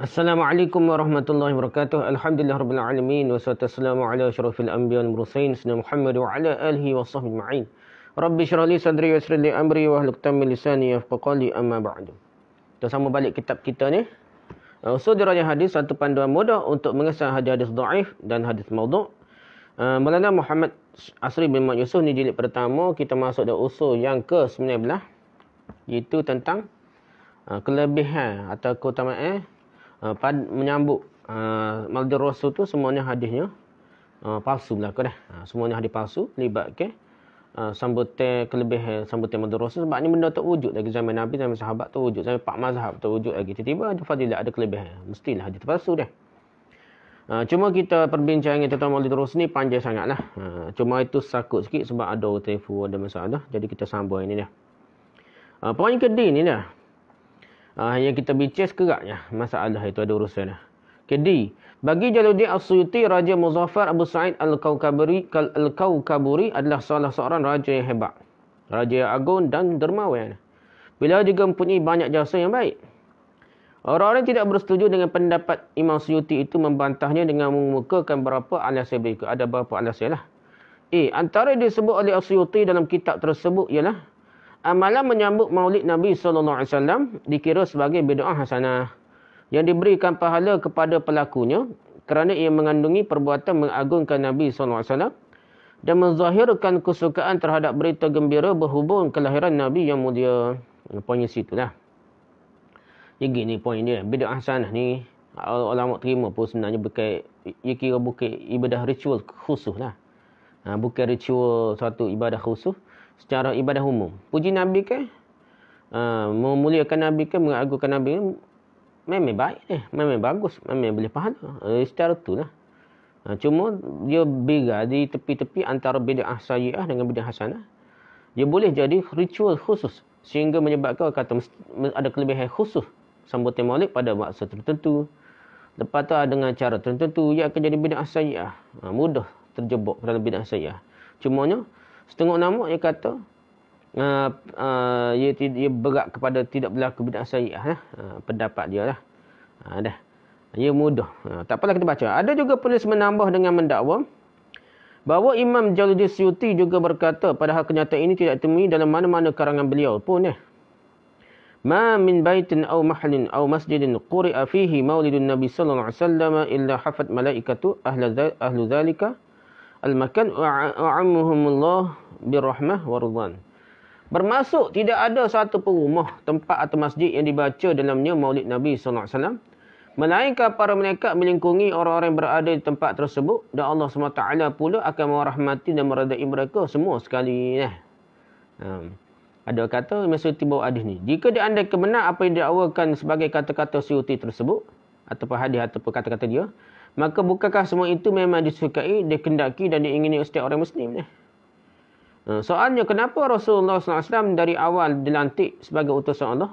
Assalamualaikum warahmatullahi wabarakatuh. Alhamdulillah rabbil alamin wassalatu wassalamu ala asyrafil anbiya'i wal mursalin sayyidina Muhammad wa ala alihi washabbihi ajma'in. Rabbi shrah li sadri yassir li amri wa hlul min lisani yafqahu amma ba'du. Kita sama balik kitab kita ni. Uh, so diraja hadis satu panduan mudah untuk mengesah hadis dhaif dan hadis maudhu'. Uh, Muhammad Asri bin Muhammad Yusuf ni jilid pertama kita masuk dalam usul yang ke-19 iaitu tentang Ah, kelebihan atau keutamaan uh, eh, ah, pada menyambut uh, ah, maldi rasul tu semuanya hadisnya uh, palsu belaka dah. Uh, semuanya hadis palsu libat ke uh, sambutan kelebihan sambutan maldi rasul sebab ni benda tak wujud lagi zaman Nabi zaman sahabat tu wujud zaman pak mazhab tu wujud lagi tiba-tiba ada fadilah ada kelebihan mestilah hadis palsu dah. Uh, cuma kita perbincangan kita tentang Maulid Rasul ni panjang sangatlah. Uh, cuma itu sakut sikit sebab ada telefon ada masalah. dah. Jadi kita sambung ini dah. Uh, poin kedua ni dah uh, yang kita bincang sekeraknya masalah itu ada urusan dia. Okay, D. Bagi Jaludin Al-Suyuti, Raja Muzaffar Abu Sa'id Al-Kawkaburi Al -Kawkaburi adalah salah seorang raja yang hebat. Raja yang agung dan dermawan. Beliau juga mempunyai banyak jasa yang baik. Orang-orang tidak bersetuju dengan pendapat Imam Suyuti itu membantahnya dengan mengemukakan berapa alasan berikut. Ada berapa alasan lah. A. Antara yang disebut oleh Al-Suyuti dalam kitab tersebut ialah Amalan menyambut maulid Nabi SAW dikira sebagai bida'ah hasanah yang diberikan pahala kepada pelakunya kerana ia mengandungi perbuatan mengagungkan Nabi SAW dan menzahirkan kesukaan terhadap berita gembira berhubung kelahiran Nabi yang mulia. Poinnya situ lah. Jadi ni poin dia. Bida'ah hasanah ni ulama terima pun sebenarnya bukan ia kira bukan ibadah ritual khusus lah. Ha, bukan ritual satu ibadah khusus secara ibadah umum. Puji Nabi ke? Uh, memuliakan Nabi ke? Mengagukan Nabi ke? Memang baik eh. Memang bagus. Memang boleh faham. Uh, eh, secara itu lah. Uh, cuma dia bega di tepi-tepi antara bid'ah sayyi'ah dengan bid'ah hasanah. Dia boleh jadi ritual khusus. Sehingga menyebabkan kata ada kelebihan khusus. Sambutan maulid pada masa tertentu. Lepas tu ah, dengan cara tertentu. Ia akan jadi bid'ah sayyi'ah. Uh, mudah terjebak dalam bid'ah sayyi'ah. Cumanya, Setengah nama dia kata ah uh, uh, ia, ia berat kepada tidak berlaku bidah syiah eh? uh, pendapat dia lah. Ha uh, dah. Ia mudah. Uh, tak apalah kita baca. Ada juga penulis menambah dengan mendakwa bahawa Imam Jalaluddin Suyuti juga berkata padahal kenyataan ini tidak ditemui dalam mana-mana karangan beliau pun eh. Ma min baitin aw mahallin aw masjidin quri'a fihi maulidun nabi sallallahu alaihi wasallam illa hafat malaikatu ahli ahli zalika al-makan wa'amuhumullah birrahmah warudhan. bermaksud tidak ada satu pun rumah, tempat atau masjid yang dibaca dalamnya maulid Nabi Sallallahu Alaihi Wasallam. Melainkan para mereka melingkungi orang-orang yang berada di tempat tersebut. Dan Allah SWT pula akan merahmati dan meradai mereka semua sekali. Eh. Um, ada kata, maksud tiba hadis ni. Jika dia anda kebenar apa yang diawakan sebagai kata-kata suyuti tersebut. Ataupun hadis ataupun kata-kata dia. Maka bukakah semua itu memang disukai, dikendaki dan diingini setiap orang Muslim? Ni? Ha, soalnya, kenapa Rasulullah SAW dari awal dilantik sebagai utusan Allah?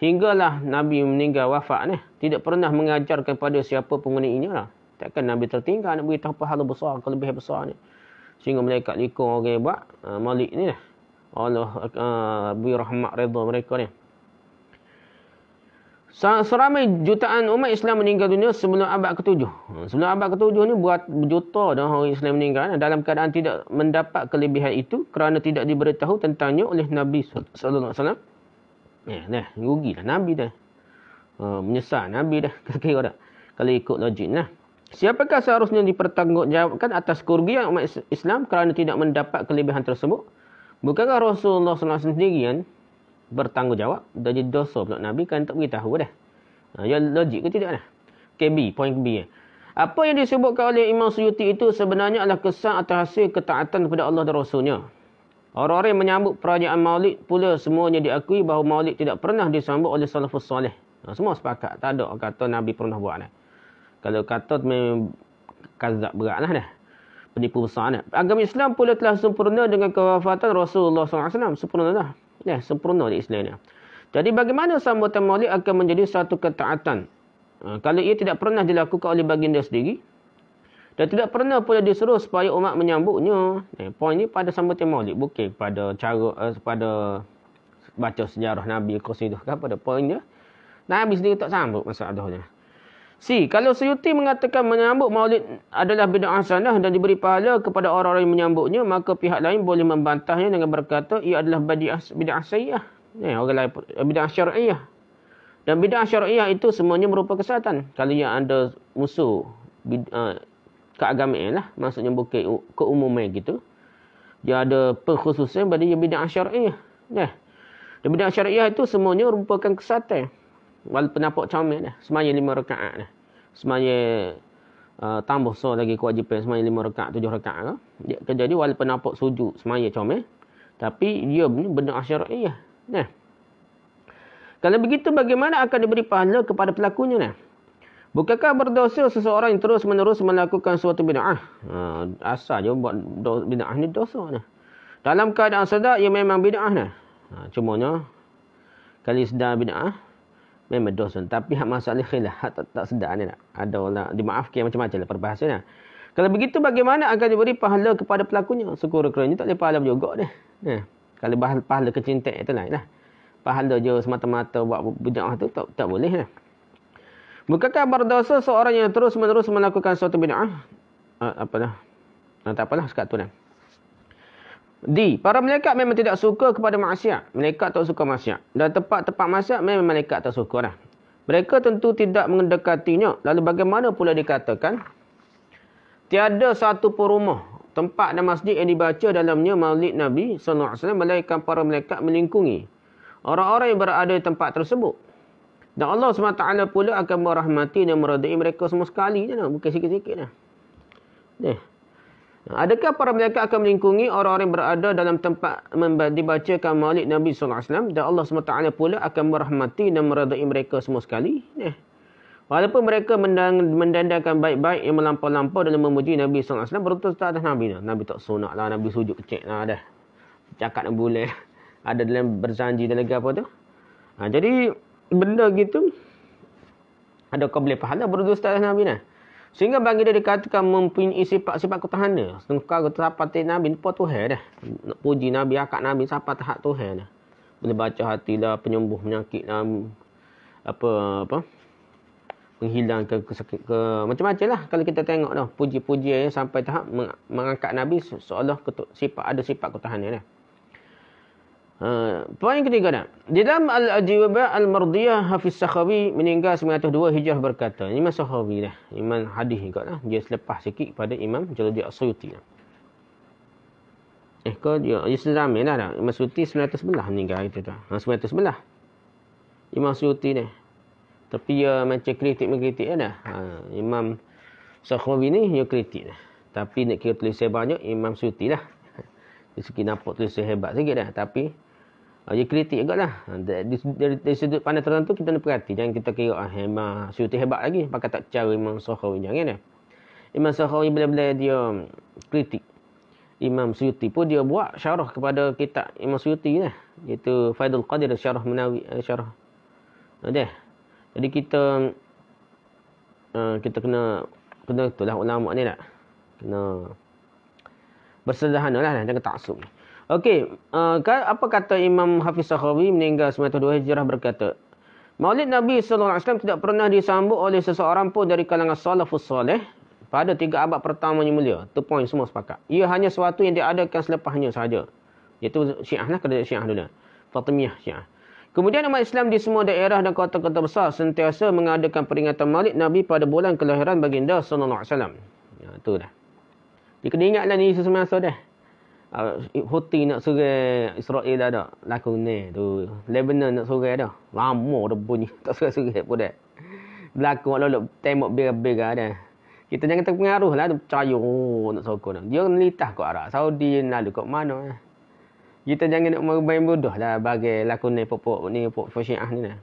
Hinggalah Nabi meninggal wafat ni. Tidak pernah mengajar kepada siapa ini lah. Takkan Nabi tertinggal nak beritahu pahala besar, kelebihan besar ni. Sehingga mereka likung orang yang buat ha, malik ni lah. Allah uh, beri rahmat redha mereka ni. Seramai jutaan umat Islam meninggal dunia sebelum abad ke-7. Sebelum abad ke-7 ni buat berjuta dah orang Islam meninggal eh. dalam keadaan tidak mendapat kelebihan itu kerana tidak diberitahu tentangnya oleh Nabi sallallahu alaihi wasallam. Ya, dah rugilah Nabi dah. Uh, menyesal Nabi dah kira-kira Kalau ikut logik lah. Siapakah seharusnya dipertanggungjawabkan atas kerugian umat Islam kerana tidak mendapat kelebihan tersebut? Bukankah Rasulullah sallallahu alaihi wasallam sendiri kan? bertanggungjawab dan jadi dosa pula Nabi kan tak beritahu dah. Ha, ya logik ke tidak dah? KB, poin KB. Eh. Apa yang disebutkan oleh Imam Suyuti itu sebenarnya adalah kesan atau hasil ketaatan kepada Allah dan Rasulnya. Orang-orang yang menyambut perayaan maulid pula semuanya diakui bahawa maulid tidak pernah disambut oleh salafus salih. Ha, semua sepakat. Tak ada kata Nabi pernah buat. Dah. Kalau kata memang kazak berat lah dah. Penipu besar dah. Agama Islam pula telah sempurna dengan kewafatan Rasulullah SAW. Sempurna dah. Ya, sempurna di istilahnya. Jadi bagaimana sambutan maulid akan menjadi satu ketaatan? Ha, kalau ia tidak pernah dilakukan oleh baginda sendiri. Dan tidak pernah pula disuruh supaya umat menyambutnya. Eh, ya, poin ini pada sambutan maulid. Bukan pada cara, uh, pada baca sejarah Nabi Qasidah. Kan? Pada poinnya. Nabi sendiri tak sambut masalahnya. Si, kalau Suyuti mengatakan menyambut maulid adalah bida'ah sanah dan diberi pahala kepada orang-orang yang menyambutnya, maka pihak lain boleh membantahnya dengan berkata ia adalah bida'ah sayyah. Eh, orang lain, eh, bida'ah syar'iyah. Dan bida'ah syar'iyah itu semuanya merupakan kesatan. Kalau yang ada musuh bida'ah eh, keagamaan lah, maksudnya bukan keumuman gitu. Dia ada pengkhususan pada bida'ah syar'iyah. Eh. Dan bida'ah syar'iyah itu semuanya merupakan kesatan. Walaupun penapak comel dah. Semaya lima rekaat dah. Semaya uh, tambah so lagi kewajipan. Semaya lima rekaat, tujuh rekaat lah. Dia, jadi walaupun penapak sujud semaya comel. Tapi dia ni benda asyarat ya. Nah. Kalau begitu bagaimana akan diberi pahala kepada pelakunya ni? Bukankah berdosa seseorang yang terus-menerus melakukan suatu bina'ah? Ha, asal je buat do, bina'ah ni dosa ni. Dalam keadaan sedar, ia memang bina'ah ni. Ha, cumanya, kali sedar bina'ah, memang dosa. Tapi hak masalah khilaf hak tak, tak sedar ni nak. Ada orang dimaafkan macam-macam lah perbahasannya. Lah. Kalau begitu bagaimana akan diberi pahala kepada pelakunya? Syukur kerana tak ada pahala juga dia. Ya. Kalau pahala, pahala kecintek itu naik, lah. Pahala je semata-mata buat bid'ah tu tak tak boleh lah. Bukankah berdosa seorang yang terus-menerus melakukan suatu bid'ah? Uh, apa dah? Uh, tak apalah sekat tu dah. D. Para malaikat memang tidak suka kepada maksiat. Malaikat tak suka maksiat. Dan tempat-tempat maksiat memang malaikat tak suka lah. Mereka tentu tidak mendekatinya. Lalu bagaimana pula dikatakan? Tiada satu pun rumah, tempat dan masjid yang dibaca dalamnya maulid Nabi SAW. Malaikat para malaikat melingkungi orang-orang yang berada di tempat tersebut. Dan Allah SWT pula akan merahmati dan meradai mereka semua sekali. Bukan lah. sikit-sikit -sikit, eh. Lah. Adakah para malaikat akan melingkungi orang-orang yang berada dalam tempat dibacakan maulid Nabi SAW dan Allah SWT pula akan merahmati dan meradai mereka semua sekali? Eh. Walaupun mereka mendandangkan baik-baik yang melampau-lampau dalam memuji Nabi SAW, beruntung tak ada Nabi. Nabi tak sunak lah, Nabi sujud kecil lah dah. Cakap dan boleh. Ada dalam berjanji dan lagi apa tu. Ha, jadi, benda gitu, lah ada kau boleh pahala berdusta dengan Nabi. Nah. Sehingga bagi dia dikatakan mempunyai sifat-sifat ketahana. Sengka kata siapa Nabi ni pun Tuhan dah. Nak puji Nabi, akak Nabi siapa tahap Tuhan dah. Boleh baca hati dah, penyembuh penyakit dah. Apa, apa. menghilang ke, ke, ke, ke macam-macam lah. Kalau kita tengok dah, puji-puji ya, sampai tahap mengangkat Nabi seolah ketuk, sifat ada sifat ketahana dah. Ha, poin ketiga nak. Di dalam Al-Ajibah Al-Mardiyah Hafiz Sakhawi meninggal 902 Hijrah berkata. Imam Sakhawi lah. Imam hadis juga dah. Dia selepas sikit pada Imam Jaludi Asyuti dah. Eh, kau dia Islam ni dah. Imam Suti 911 meninggal itu dah. Ha, 911. Imam Suti dah. Tapi dia uh, macam kritik-mengkritik dah. Ha, Imam Sakhawi ni dia kritik lah. Tapi nak kira tulis saya banyak, Imam Suti lah. Dia sikit nampak tulis saya hebat sikit dah. Tapi, Uh, dia kritik juga lah. Ah, dari, dari, sudut pandang tertentu, kita nak perhati. Jangan kita kira, ah, memang syuruti hebat lagi. Pakai tak cara Imam Sokhawi. Jangan ya. Imam Sokhawi bila-bila dia kritik. Imam Suyuti pun dia buat syarah kepada kitab Imam Suyuti lah. Iaitu Faidul Qadir syarah menawi eh, syarah. Ada. Ah, Jadi kita uh, kita kena kena itulah ulama ni lah. Kena bersedahan lah dengan taksub. Okey, uh, apa kata Imam Hafiz Sakhawi meninggal 92 Hijrah berkata, Maulid Nabi sallallahu alaihi wasallam tidak pernah disambut oleh seseorang pun dari kalangan salafus soleh pada tiga abad pertama yang mulia. Tu point semua sepakat. Ia hanya sesuatu yang diadakan selepasnya sahaja. Iaitu Syiah kepada lah, kerajaan Syiah dulu. Fatimiyah Syiah. Kemudian umat Islam di semua daerah dan kota-kota besar sentiasa mengadakan peringatan Maulid Nabi pada bulan kelahiran baginda sallallahu alaihi wasallam. Ya, itulah. Jadi kena ni semasa dah. Ah, Houthi nak serang Israel dah ada. Laku ni tu. Lebanon nak serang dah. Lama dah bunyi. Tak serang-serang pun dah. Berlaku nak lalu tembok bega-bega dah. Kita jangan pengaruh lah. Percaya oh, nak sokong dah. Dia nelitah ke Arab Saudi lalu ke mana lah. Kita jangan nak main bodoh lah bagai laku ni pokok ni pokok syiah ni lah.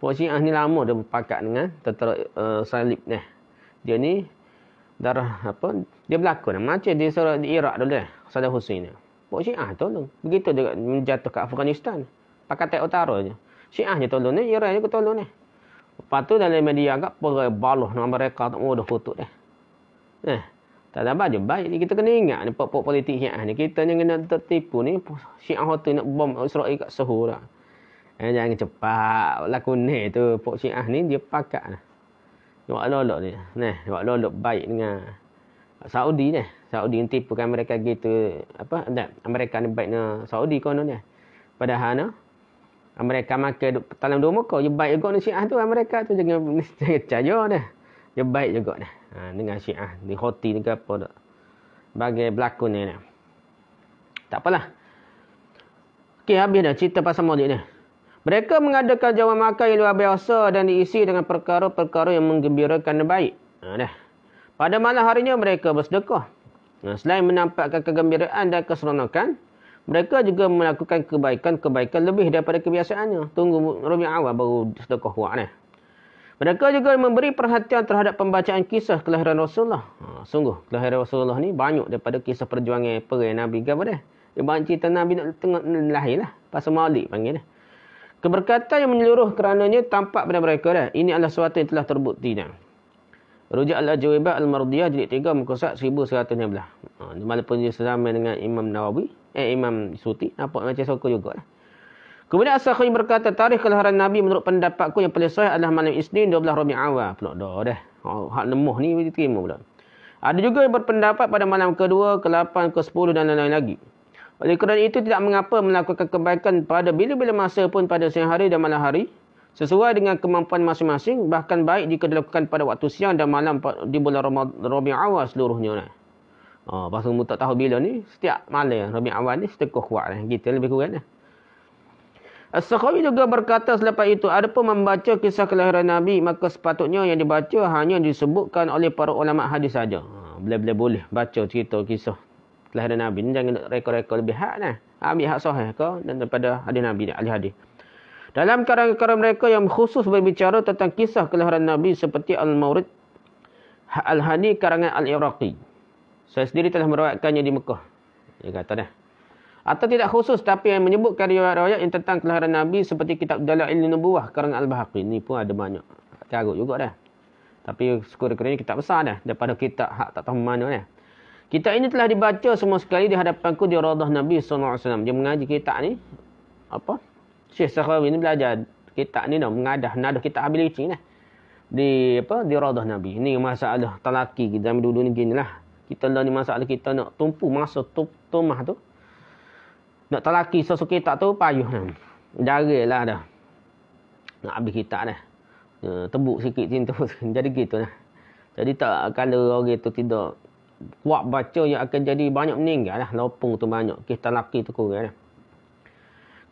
Pokok syiah ni lama dia berpakat dengan tetap uh, eh, salib ni. Dia ni darah apa dia berlaku dah. Macam dia suruh di Iraq dulu dah. Kan, Saddam Hussein ni. Pak Syiah tolong. Begitu juga menjatuh ke Afghanistan. Pakai tak utara je. Syiah je tolong ni. Iraq je tolong ni. Lepas tu dalam media agak perai baluh nama mereka. Tak mahu oh, dah kutuk dah. Eh. Tak ada baju. Baik ni kita kena ingat ni. Pak-pak politik Syiah ni. Kita ni kena tertipu ni. Syiah tu nak bom Israel kat suhu lah. Eh, jangan cepat. ni. tu. Pak Syiah ni dia pakat lah. Dia buat lolok ni. Nah, dia buat lolok baik dengan Saudi ni. Saudi yang tipukan mereka gitu. Apa? Tak. Amerika ni baiknya Saudi kononnya. Padahal ni. Amerika makan dalam dua muka. Dia baik juga ni syiah tu. Amerika tu jangan caya ni. Dia baik juga ni. Ha, dengan syiah. Di hoti ni ke apa tak. Bagai berlakon ni ni. Tak apalah. Okey habis dah cerita pasal maulid ni. Mereka mengadakan jawab makan yang luar biasa dan diisi dengan perkara-perkara yang menggembirakan dan baik. Ha, dah. Pada malam harinya mereka bersedekah. Selain menampakkan kegembiraan dan keseronokan, mereka juga melakukan kebaikan-kebaikan lebih daripada kebiasaannya. Tunggu Rumi awal baru sedekah buat ni. Mereka juga memberi perhatian terhadap pembacaan kisah kelahiran Rasulullah. Ha, sungguh, kelahiran Rasulullah ni banyak daripada kisah perjuangan perai Nabi ke apa dia. banyak cerita Nabi nak tengok lahir lah. Pasal Malik panggil dia. Keberkatan yang menyeluruh kerananya tampak pada mereka dah. Ini adalah sesuatu yang telah terbukti dah. Rujuk Allah ajwibah Al-Mardiyah jilid 3 muka surat 1119. Ha walaupun dia sama dengan Imam Nawawi, eh Imam Suti, nampak macam sokong jugalah. Kemudian As-Sakhawi berkata tarikh kelahiran Nabi menurut pendapatku yang paling sahih adalah malam Isnin 12 Rabiul Awal. Pulak dah dah. Ha hak nemuh ni diterima pula. Ada juga yang berpendapat pada malam kedua, ke-8, ke-10 dan lain-lain lagi. Oleh kerana itu tidak mengapa melakukan kebaikan pada bila-bila masa pun pada siang hari dan malam hari sesuai dengan kemampuan masing-masing bahkan baik jika dilakukan pada waktu siang dan malam di bulan Rabiul Awal seluruhnya lah. Oh, pasal mu tak tahu bila ni, setiap malam Rabi Awal ni setiap kuat lah. Kita lebih kurang lah. As-Sakhawi juga berkata selepas itu, ada pun membaca kisah kelahiran Nabi, maka sepatutnya yang dibaca hanya disebutkan oleh para ulama hadis saja. Ha, Boleh-boleh boleh baca cerita kisah kelahiran Nabi ni. Jangan rekod-rekod lebih hak lah. Ambil hak sahih ke daripada hadis Nabi alih hadis. Dalam karya-karya mereka yang khusus berbicara tentang kisah kelahiran Nabi seperti Al-Maurid Al-Hani karangan Al-Iraqi. Saya sendiri telah merawatkannya di Mekah. Dia kata dah. Atau tidak khusus tapi yang menyebut riwayat-riwayat yang tentang kelahiran Nabi seperti kitab Dala'il Nubuwah karangan Al-Bahaqi. Ini pun ada banyak. Teruk juga dah. Tapi sekurang-kurangnya kitab besar dah daripada kitab hak tak tahu mana dah. Kitab ini telah dibaca semua sekali di hadapanku di Radah Nabi SAW. Dia mengaji kitab ni. Apa? Syekh Sakhawi ni belajar kitab ni dah mengadah nadah kitab ability ni. Lah. Di apa di radah Nabi. Ni masalah talaki kita zaman dulu ni gini lah. Kita lah ni masalah kita nak tumpu masa tum tumah tu. Nak talaki sesuatu kita tu payuh lah. Jari lah dah. Nak habis kitab dah. Ya, tebuk sikit sini tu. Jadi gitu lah. Jadi tak kalau orang tu tidak kuat baca yang akan jadi banyak meninggal lah. Lopung tu banyak. Kita talaki tu kurang lah.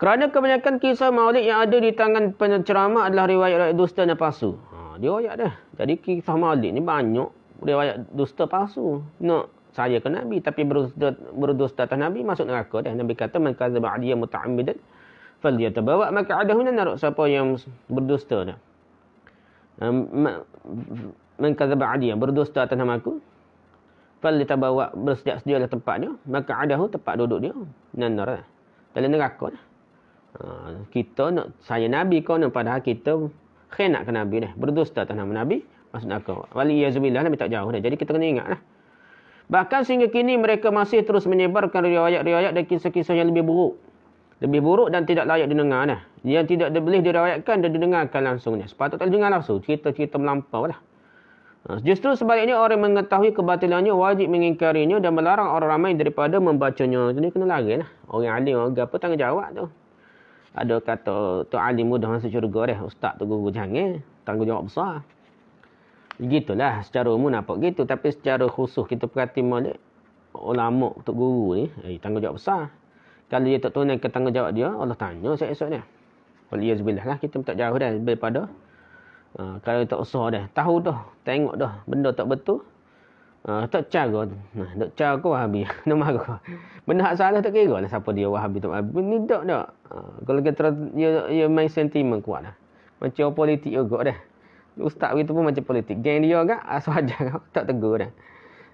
Kerana kebanyakan kisah maulid yang ada di tangan penceramah adalah riwayat-riwayat dusta dan palsu. Ha, dia riwayat dah. Jadi kisah maulid ni banyak riwayat dusta palsu. Nak no, saya ke Nabi tapi berdusta, berdusta atas Nabi masuk neraka dah. Nabi kata, Man kazaba adiyah muta'amidat. Fal maka ada hunan naruk siapa yang berdusta dah. Um, man kazaba adiyah berdusta atas nama aku. Fal dia terbawa bersedia-sedia lah tempatnya. Maka ada tempat duduk dia. Nan naruk. Dalam neraka dah. Ah, kita nak saya nabi kau nak padahal kita khianat ke nabi dah berdusta tanah nabi maksud aku wali yazbillah nabi tak jauh dah jadi kita kena ingatlah bahkan sehingga kini mereka masih terus menyebarkan riwayat-riwayat dan kisah-kisah yang lebih buruk lebih buruk dan tidak layak didengar dah yang tidak boleh diriwayatkan dan didengarkan langsungnya sepatutnya tak didengar langsung cerita-cerita melampau lah Justru sebaliknya orang mengetahui kebatilannya wajib mengingkarinya dan melarang orang ramai daripada membacanya. Ini kena lagi lah. Orang alim orang apa tanggungjawab tu ada kata tu alim mudah masuk syurga dah ustaz tu guru jangan tanggungjawab besar gitulah secara umum nampak gitu tapi secara khusus kita perhati molek ulama untuk guru ni eh, tanggungjawab besar kalau dia tak tunai ke tanggungjawab dia Allah tanya saya esok dia kalau ia sebilah lah kita tak jauh dah daripada uh, kalau tak usah dah tahu dah tengok dah benda tak betul Uh, tak cara nah tak cara kau wahabi nak marah benda hak salah tak kira lah siapa dia wahabi tak wahabi ni dok dok. Ah, kalau kita dia, dia main sentimen kuat lah macam politik juga dah ustaz itu pun macam politik geng dia juga asal aja tak tegur dah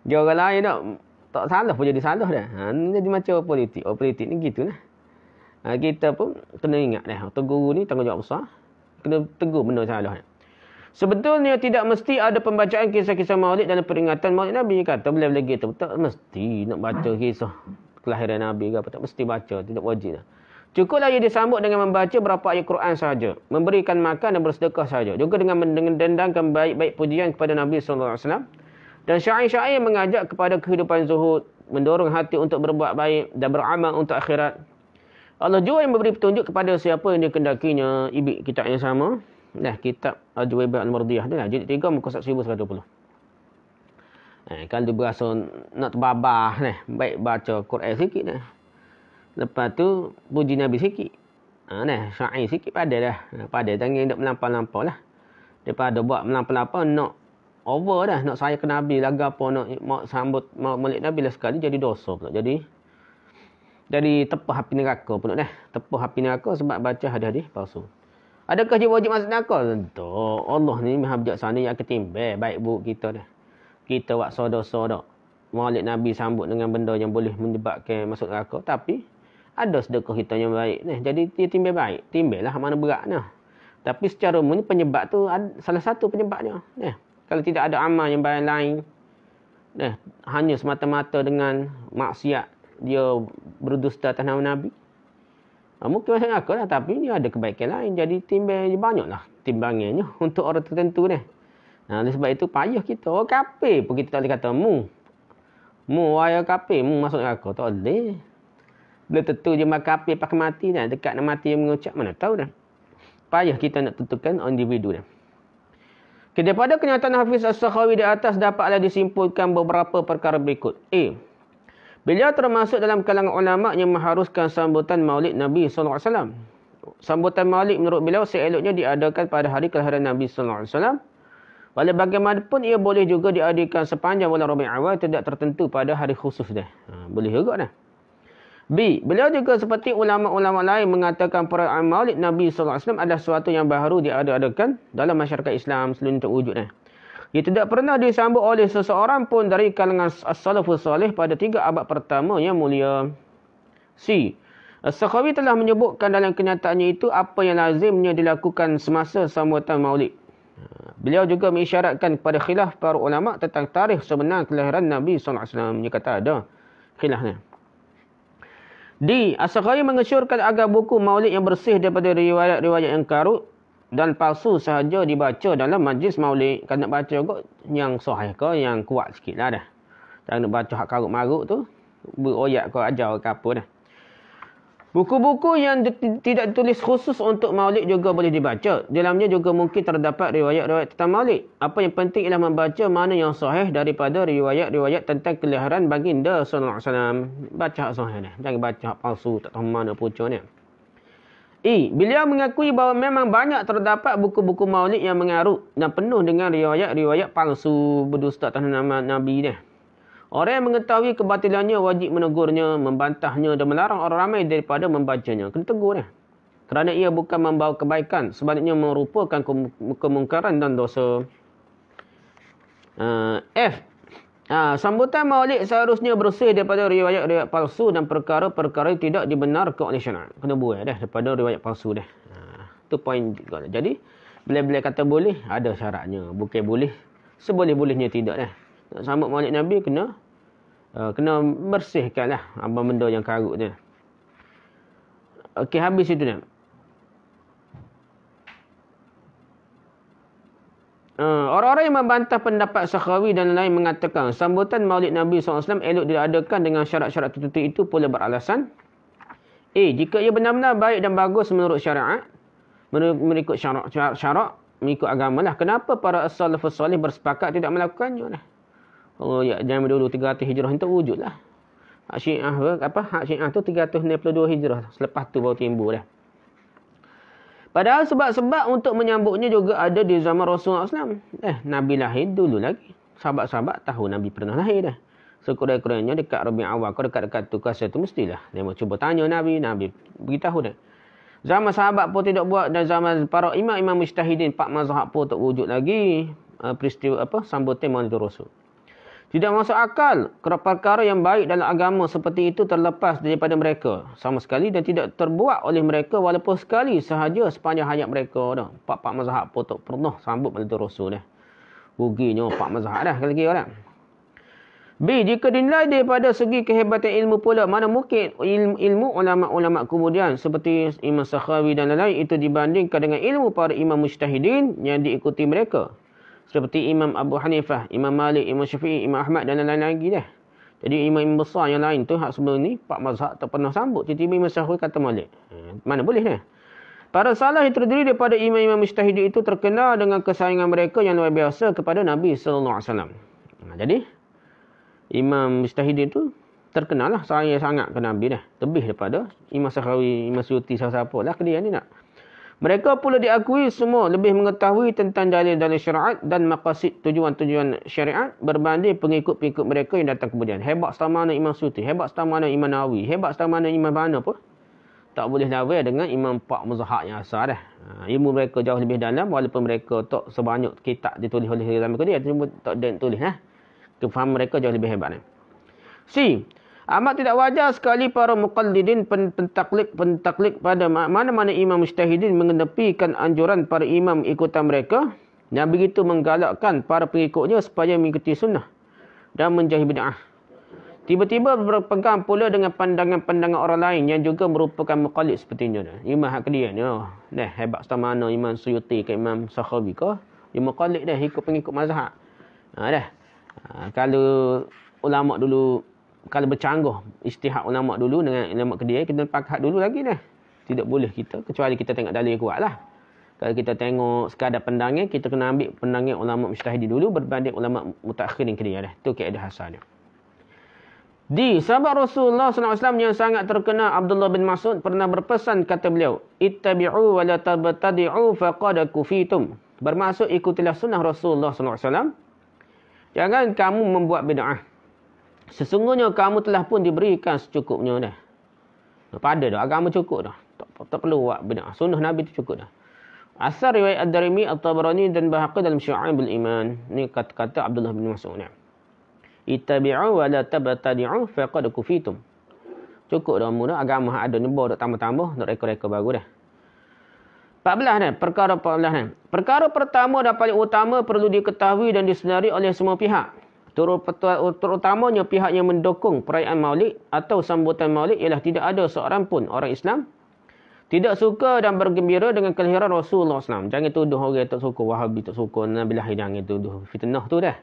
dia orang lain tak tak salah pun jadi salah dah ha, jadi macam politik oh, politik ni gitulah uh, kita pun kena ingat dah tu guru ni tanggungjawab besar kena tegur benda salah dah Sebetulnya tidak mesti ada pembacaan kisah-kisah maulid dalam peringatan maulid Nabi. Kata boleh lagi tu. Tak mesti nak baca kisah kelahiran Nabi ke Tak mesti baca. Tidak wajib lah. Cukuplah ia disambut dengan membaca berapa ayat Quran saja, memberikan makan dan bersedekah saja. Juga dengan mendendangkan baik-baik pujian kepada Nabi SAW. Dan syair-syair mengajak kepada kehidupan zuhud, mendorong hati untuk berbuat baik dan beramal untuk akhirat. Allah jua yang memberi petunjuk kepada siapa yang dikendakinya ibik kitab yang sama. Nah, kitab Al-Jubaibah Al-Mardiyah tu lah. Jadi tiga muka saksi ibu satu puluh. Eh, kan dia berasa nak terbabah ni. Baik baca Quran sikit ni. Lepas tu, puji Nabi sikit. Ha, ni, syair sikit pada dah. Ha, pada tangan nak melampau-lampau lah. Daripada buat melampau-lampau, nak over dah. Nak saya ke Nabi lagu apa, nak mak sambut mak malik Nabi lah sekali. Jadi dosa pula. Jadi, jadi tepuh api neraka pula dah. Tepuh api neraka sebab baca hadis-hadis palsu. -hadis. Adakah dia wajib masuk neraka? Tentu. Allah ni maha bijaksana yang ketimbang baik buruk kita dah. Kita buat dosa dah. malik Nabi sambut dengan benda yang boleh menyebabkan masuk neraka. Tapi, ada sedekah kita yang baik. Ni. Jadi, dia timbe baik. timbelah mana beratnya. Tapi, secara umumnya penyebab tu salah satu penyebabnya. Ni. Kalau tidak ada amal yang baik lain, ni. hanya semata-mata dengan maksiat dia berdusta tanah Nabi. Ha, mungkin macam aku lah tapi ni ada kebaikan lain jadi timbang banyaklah timbangannya untuk orang tertentu ni nah ha, oleh sebab itu payah kita Oh, kape. pun kita tak boleh kata mu mu wayo kafir mu masuk aku tak boleh bila tentu je makan api pakai mati dan dekat nak mati mengucap mana tahu dah. Payah kita nak tentukan individu dah. Okay, daripada kenyataan Hafiz As-Sakhawi di atas dapatlah disimpulkan beberapa perkara berikut. A. Beliau termasuk dalam kalangan ulama yang mengharuskan sambutan Maulid Nabi sallallahu alaihi wasallam. Sambutan Maulid menurut beliau seeloknya diadakan pada hari kelahiran Nabi sallallahu alaihi wasallam. Walau bagaimanapun ia boleh juga diadakan sepanjang bulan Rabiul Awal tidak tertentu pada hari khusus dia. Ha, boleh juga dah. B. Beliau juga seperti ulama-ulama lain mengatakan perayaan Maulid Nabi SAW adalah sesuatu yang baru diadakan dalam masyarakat Islam selain terwujud. Eh. Ia tidak pernah disambut oleh seseorang pun dari kalangan as-salafus salih pada tiga abad pertama yang mulia. C. Sakhawi telah menyebutkan dalam kenyataannya itu apa yang lazimnya dilakukan semasa sambutan maulid. Ha, beliau juga mengisyaratkan kepada khilaf para ulama tentang tarikh sebenar kelahiran Nabi SAW. Dia kata ada khilafnya. Di Asakhari mengesyorkan agar buku maulid yang bersih daripada riwayat-riwayat yang karut dan palsu sahaja dibaca dalam majlis maulid kan nak baca kot yang sahih ke yang kuat sikit lah dah tak nak baca hak karut marut tu beroyak ke ajar ke apa dah Buku-buku yang tidak ditulis khusus untuk maulid juga boleh dibaca. Dalamnya juga mungkin terdapat riwayat-riwayat tentang maulid. Apa yang penting ialah membaca mana yang sahih daripada riwayat-riwayat tentang kelahiran baginda SAW. Baca sahih ni. Jangan baca palsu. Tak tahu mana pucuk ni. I. Beliau mengakui bahawa memang banyak terdapat buku-buku maulid yang mengarut dan penuh dengan riwayat-riwayat palsu berdusta atas nama Nabi ni. Orang yang mengetahui kebatilannya wajib menegurnya, membantahnya dan melarang orang ramai daripada membacanya. Kena tegur ni. Kerana ia bukan membawa kebaikan. Sebaliknya merupakan kemungkaran dan dosa. Uh, F. Ha, sambutan maulid seharusnya bersih daripada riwayat-riwayat palsu dan perkara-perkara yang tidak dibenarkan oleh syarat. Kena buat dah daripada riwayat palsu dah. Ha, tu poin juga. Jadi, boleh-boleh kata boleh, ada syaratnya. Bukan boleh. Seboleh-bolehnya tidak dah. sambut maulid Nabi, kena uh, kena bersihkan lah apa benda yang karut dia. Okey, habis itu dah. Ha, orang-orang yang membantah pendapat Sakhawi dan lain mengatakan sambutan Maulid Nabi SAW elok diadakan dengan syarat-syarat tertentu itu pula beralasan. Eh, Jika ia benar-benar baik dan bagus menurut syariat, menurut syarak, syarak, mengikut agama lah. Kenapa para as-salafus salih bersepakat tidak melakukannya lah? Oh ya, zaman dulu 300 hijrah itu wujud lah. Hak syiah, apa, hak syiah tu 392 hijrah. Selepas tu baru timbul lah. Padahal sebab-sebab untuk menyambutnya juga ada di zaman Rasulullah SAW. Eh, Nabi lahir dulu lagi. Sahabat-sahabat tahu Nabi pernah lahir dah. Sekurang-kurangnya dekat Rabi Awal kau dekat-dekat tu saya tu mestilah. Dia mahu cuba tanya Nabi, Nabi beritahu dah. Zaman sahabat pun tidak buat dan zaman para imam-imam mustahidin, pak mazhab pun tak wujud lagi. Eh, peristiwa apa sambutan Maulid Rasul. Tidak masuk akal kerana perkara yang baik dalam agama seperti itu terlepas daripada mereka sama sekali dan tidak terbuat oleh mereka walaupun sekali sahaja sepanjang hayat mereka Pak-pak mazhab potok pernah sambut pada Rasul dah. Ruginya pak mazhab dah kali lagi orang. B. Jika dinilai daripada segi kehebatan ilmu pula, mana mungkin ilmu, ilmu ulama-ulama kemudian seperti Imam Sakhawi dan lain-lain itu dibandingkan dengan ilmu para imam mustahidin yang diikuti mereka seperti Imam Abu Hanifah, Imam Malik, Imam Syafi'i, Imam Ahmad dan lain-lain lagi dah. Jadi imam-imam besar yang lain tu hak sebelum ni pak mazhab tak pernah sambut tiba Imam Syafi'i kata Malik. Hmm. Mana boleh ni? Para salah yang terdiri daripada imam-imam mustahid itu terkenal dengan kesayangan mereka yang luar biasa kepada Nabi sallallahu alaihi wasallam. jadi imam mustahid itu terkenal lah sayang sangat ke Nabi dah. Lebih daripada Imam Syafi'i, Imam Suyuti, siapa-siapa lah dia ni nak. Mereka pula diakui semua lebih mengetahui tentang dalil-dalil syariat dan maqasid tujuan-tujuan syariat berbanding pengikut-pengikut mereka yang datang kemudian. Hebat setamana Imam Suti, hebat setamana Imam Nawawi, hebat setamana Imam Bana pun tak boleh lawan dengan Imam Pak Muzahak yang asal dah. Ha, ilmu mereka jauh lebih dalam walaupun mereka tak sebanyak kitab ditulis oleh Imam Qadi, tak ada yang tulis. Ha? mereka jauh lebih hebat. Si, Amat tidak wajar sekali para muqallidin pentaklik pentaklik pada mana-mana imam mustahidin mengenepikan anjuran para imam ikutan mereka dan begitu menggalakkan para pengikutnya supaya mengikuti sunnah dan menjauhi bid'ah. Tiba-tiba berpegang pula dengan pandangan-pandangan orang lain yang juga merupakan muqallid sepertinya. Imam Hakdian ni. Oh, dah hebat sama mana Imam Suyuti ke Imam Sakhawi ke? Dia muqallid dah ikut pengikut mazhab. Ha, dah. Ha, kalau ulama dulu kalau bercanggah istihad ulama dulu dengan ulama kedai kita pakat dulu lagi dah. Tidak boleh kita kecuali kita tengok dalil kuatlah. Kalau kita tengok sekadar pendangnya kita kena ambil pendangnya ulama mustahidi dulu berbanding ulama mutakhirin kedai dah. Tu kaedah asalnya. Di sahabat Rasulullah SAW yang sangat terkena Abdullah bin Mas'ud pernah berpesan kata beliau, "Ittabi'u wa la tabtadi'u faqad kufitum." Bermaksud ikutilah sunnah Rasulullah SAW. Jangan kamu membuat bid'ah sesungguhnya kamu telah pun diberikan secukupnya dah. Pada dah agama cukup dah. Tak, tak perlu buat benda. Ah, sunnah Nabi tu cukup dah. Asar riwayat Ad-Darimi At-Tabarani dan Bahaqi dalam Syu'abul Iman. Ni kata-kata Abdullah bin Mas'ud ni. Itabi'u wa la tabtadi'u faqad kufitum. Cukup dah mula agama hak ada nebo dak tambah-tambah, dak reka-reka baru dah. 14 ni, perkara 14 ni. Perkara pertama dan paling utama perlu diketahui dan disedari oleh semua pihak. Terutamanya pihak yang mendukung perayaan maulid atau sambutan maulid ialah tidak ada seorang pun orang Islam tidak suka dan bergembira dengan kelahiran Rasulullah SAW. Jangan tuduh orang yang tak suka, wahabi tak suka, Nabi lah jangan tuduh fitnah tu dah.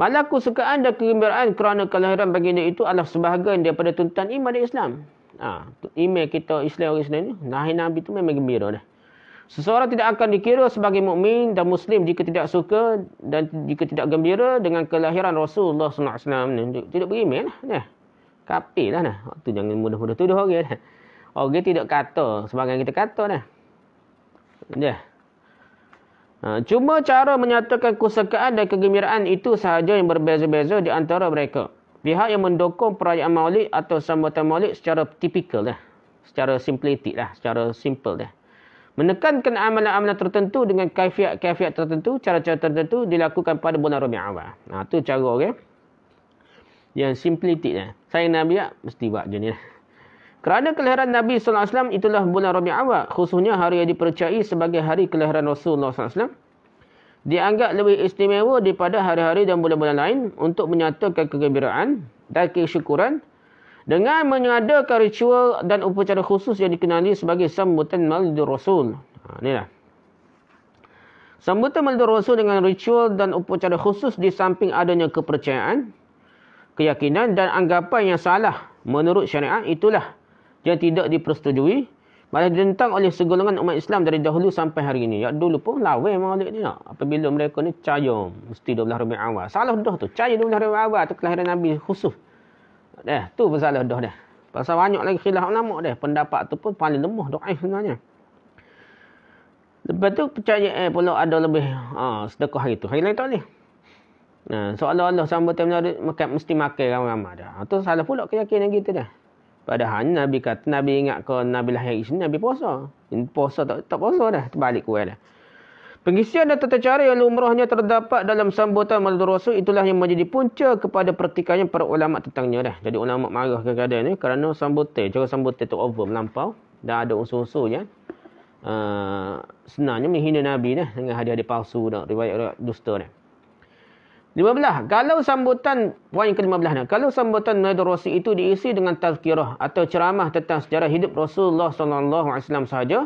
Malah kesukaan dan kegembiraan kerana kelahiran baginda itu adalah sebahagian daripada tuntutan iman dan Islam. Ha, iman kita Islam orang Islam ni, lahir Nabi tu memang gembira dah. Seseorang tidak akan dikira sebagai mukmin dan muslim jika tidak suka dan jika tidak gembira dengan kelahiran Rasulullah SAW. Tidak beriman lah. Nah. Kapil lah nah. Waktu jangan mudah-mudah tuduh orang. Okay, nah. Orang okay, tidak kata sebagaimana kita kata nah. Ya. cuma cara menyatakan kesukaan dan kegembiraan itu sahaja yang berbeza-beza di antara mereka. Pihak yang mendukung perayaan maulid atau sambutan maulid secara tipikal lah. Secara simplitik lah. Secara simple lah menekankan amalan-amalan tertentu dengan kaifiat-kaifiat tertentu, cara-cara tertentu dilakukan pada bulan Rabiul Awal. Nah ha, tu cara okay? Yang simplitik lah. Saya Nabi ya, mesti buat je ni lah. Kerana kelahiran Nabi Wasallam itulah bulan Rabi Awal. Khususnya hari yang dipercayai sebagai hari kelahiran Rasulullah Sallallahu Alaihi Wasallam Dianggap lebih istimewa daripada hari-hari dan bulan-bulan lain untuk menyatakan kegembiraan dan kesyukuran dengan mengadakan ritual dan upacara khusus yang dikenali sebagai sambutan Maulidur Rasul. Ha, inilah. Sambutan Maulidur Rasul dengan ritual dan upacara khusus di samping adanya kepercayaan, keyakinan dan anggapan yang salah menurut syariat itulah yang tidak dipersetujui malah ditentang oleh segolongan umat Islam dari dahulu sampai hari ini. Ya dulu pun lawe Maulid ni nak. Apabila mereka ni cahaya mesti 12 Rabiul Awal. Salah dah tu. Cahaya 12 Rabiul Awal tu kelahiran Nabi khusus. Eh, tu pasal dah dia. Pasal banyak lagi khilaf ulama dia. Pendapat tu pun paling lemah doa eh, sebenarnya. Lepas tu percaya eh pula ada lebih ha, sedekah hari tu. Hari lain tak boleh. Nah, ha, soalan Allah sambut tim nak makan mesti makan ramai-ramai dah. Ha, tu salah pula keyakinan gitu dah. Padahal Nabi kata Nabi ingat ke Nabi lahir Nabi puasa. In puasa tak tak puasa dah terbalik kuat dah. Pengisian dan tata cara yang lumrahnya terdapat dalam sambutan Maulidur Rasul itulah yang menjadi punca kepada pertikaian para ulama tentangnya dah. Jadi ulama marah kadang-kadang ni kerana sambutan, cara sambutan tu over melampau dan ada unsur-unsur ya. Uh, senangnya menghina Nabi dah dengan hadiah-hadiah palsu dan riwayat-riwayat dusta ni. 15. Kalau sambutan poin yang ke-15 dah. Kalau sambutan Maulidur Rasul itu diisi dengan tazkirah atau ceramah tentang sejarah hidup Rasulullah sallallahu alaihi wasallam sahaja,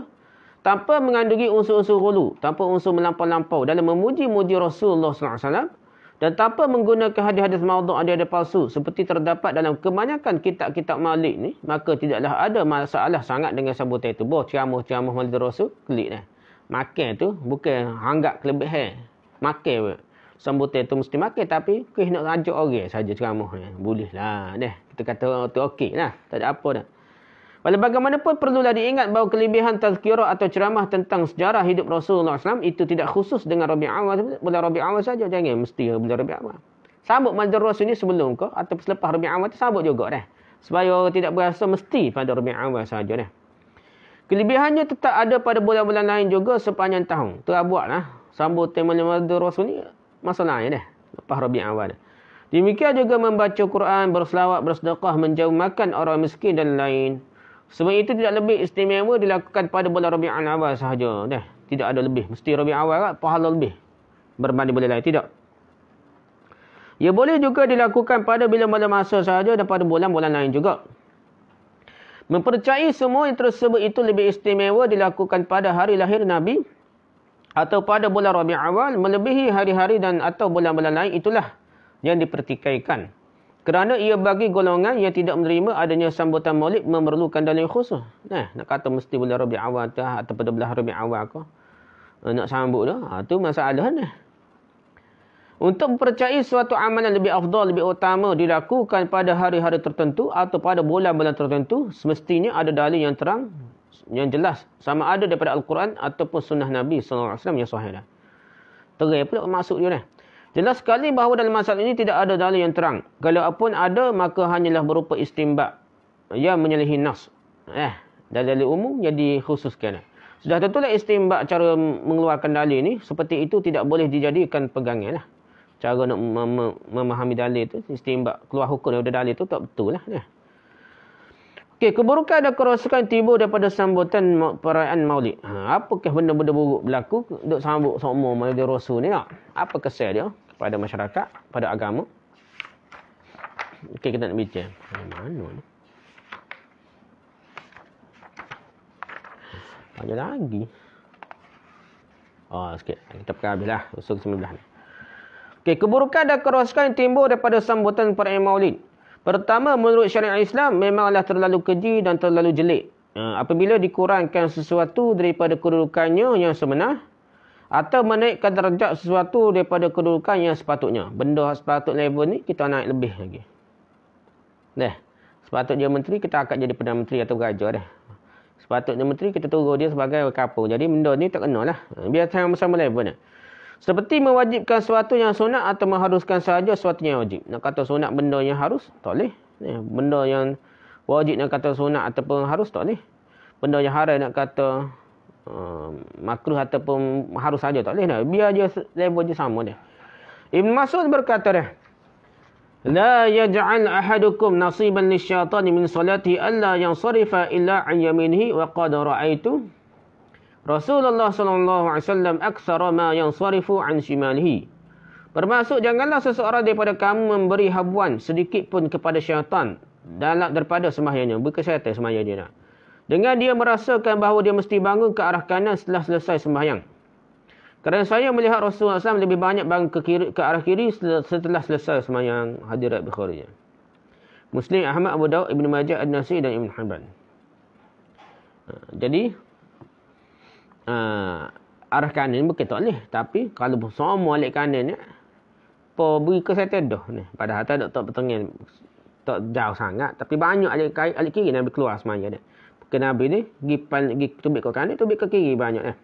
tanpa mengandungi unsur-unsur rulu, tanpa unsur melampau-lampau dalam memuji-muji Rasulullah SAW dan tanpa menggunakan hadis-hadis maudhu' hadis ada palsu seperti terdapat dalam kebanyakan kitab-kitab malik ni, maka tidaklah ada masalah sangat dengan sambutan itu. Boh, ceramah-ceramah malik Rasul, klik lah. Makan tu bukan hanggap kelebihan. Makan pun. Sambutan itu mesti makan tapi kuih nak rajuk orang saja ceramah ni. Boleh lah. Kita kata orang tu okey lah. Tak ada apa dah. Bagaimanapun perlulah diingat bahawa kelebihan tazkirah atau ceramah tentang sejarah hidup Rasulullah SAW itu tidak khusus dengan Rabi Awal. Bulan Rabi Awal saja jangan mesti ya bulan Rabi Awal. Sambut Madar Rasul ini sebelum ke atau selepas Rabi Awal itu sambut juga dah. Supaya orang tidak berasa mesti pada Rabi Awal saja dah. Kelebihannya tetap ada pada bulan-bulan lain juga sepanjang tahun. Telah buatlah. Sambut tema Madar Rasul ini masalahnya dah. Lepas Rabi Awal dah. Demikian juga membaca Quran, berselawat, bersedekah, menjauh makan orang miskin dan lain-lain. Sebab itu tidak lebih istimewa dilakukan pada bulan Rabi'an awal sahaja. Dah. Tidak ada lebih. Mesti Rabi'an awal kan pahala lebih. Berbanding bulan lain. Tidak. Ia ya, boleh juga dilakukan pada bulan-bulan masa sahaja dan pada bulan-bulan lain juga. Mempercayai semua yang tersebut itu lebih istimewa dilakukan pada hari lahir Nabi atau pada bulan Rabi awal melebihi hari-hari dan atau bulan-bulan lain itulah yang dipertikaikan. Kerana ia bagi golongan yang tidak menerima adanya sambutan maulid memerlukan dalil khusus. Nah, nak kata mesti bulan Rabi Awal tu, atau pada bulan Rabi Awal ke. Eh, nak sambut tu. Lah. Ha, tu masalah ni. Untuk percayai suatu amalan lebih afdal, lebih utama dilakukan pada hari-hari tertentu atau pada bulan-bulan tertentu, semestinya ada dalil yang terang, yang jelas. Sama ada daripada Al-Quran ataupun sunnah Nabi SAW yang suhaillah. Terai pula masuk dia ni. Jelas sekali bahawa dalam masalah ini tidak ada dalil yang terang. Kalau apun ada, maka hanyalah berupa istimbak. Ia ya, menyelihi nas. Eh, dalil-dalil umum jadi khususkan. Sudah tentulah istimbak cara mengeluarkan dalil ini. Seperti itu tidak boleh dijadikan pegangan. Lah. Cara nak mem memahami dalil itu, istimbak keluar hukum daripada dalil itu tak betul. Lah. Eh. Okey, keburukan dan kerosakan tiba daripada sambutan perayaan maulid. Ha, apakah benda-benda buruk berlaku untuk sambut semua maulid rasul ni nak? Apa kesal dia? pada masyarakat, pada agama. Okey, kita nak bincang. Mana ni? Ada lagi. Oh, sikit. Kita pakai habis lah. Usul 19 ni. Okey, keburukan dan kerosakan yang timbul daripada sambutan perayaan maulid. Pertama, menurut syariat Islam, memanglah terlalu keji dan terlalu jelik. Ah, apabila dikurangkan sesuatu daripada kedudukannya yang sebenar, atau menaikkan darjat sesuatu daripada kedudukan yang sepatutnya. Benda yang sepatutnya level ni kita naik lebih lagi. Dah. Sepatutnya menteri kita akan jadi perdana menteri atau gajah dah. Sepatutnya menteri kita tunggu dia sebagai kapo. Jadi benda ni tak lah. Biar sama-sama level ni. Seperti mewajibkan sesuatu yang sunat atau mengharuskan sahaja sesuatu yang wajib. Nak kata sunat benda yang harus, tak boleh. Benda yang wajib nak kata sunat ataupun harus, tak boleh. Benda yang haram nak kata Hmm, makruh ataupun harus saja tak boleh dah. Biar je level je sama dia. Ibn Mas'ud berkata dia, "La yaj'al ahadukum nasiban lisyaitani min salati alla yansarifa illa an yaminihi wa qad ra'aitu Rasulullah sallallahu alaihi wasallam aksara ma yansarifu an shimalihi." Bermaksud janganlah seseorang daripada kamu memberi habuan sedikit pun kepada syaitan dalam daripada sembahyangnya. Buka syaitan sembahyang dia nak. Dengan dia merasakan bahawa dia mesti bangun ke arah kanan setelah selesai sembahyang. Kerana saya melihat Rasulullah SAW lebih banyak bangun ke, kiri, ke arah kiri setelah selesai sembahyang hadirat Bukhari. Muslim Ahmad Abu Daud Ibn Majah Ad-Nasi dan Ibn Hanban. Ha, jadi, uh, arah kanan mungkin tak boleh. Tapi kalau bersama balik kanan, apa beri ke saya tedah Padahal tak ada tak tak jauh sangat. Tapi banyak alik, alik kiri nak keluar sembahyang ni ke Nabi ni, pergi, pergi tumbik ke kanan, tubik ke kiri banyak. Eh.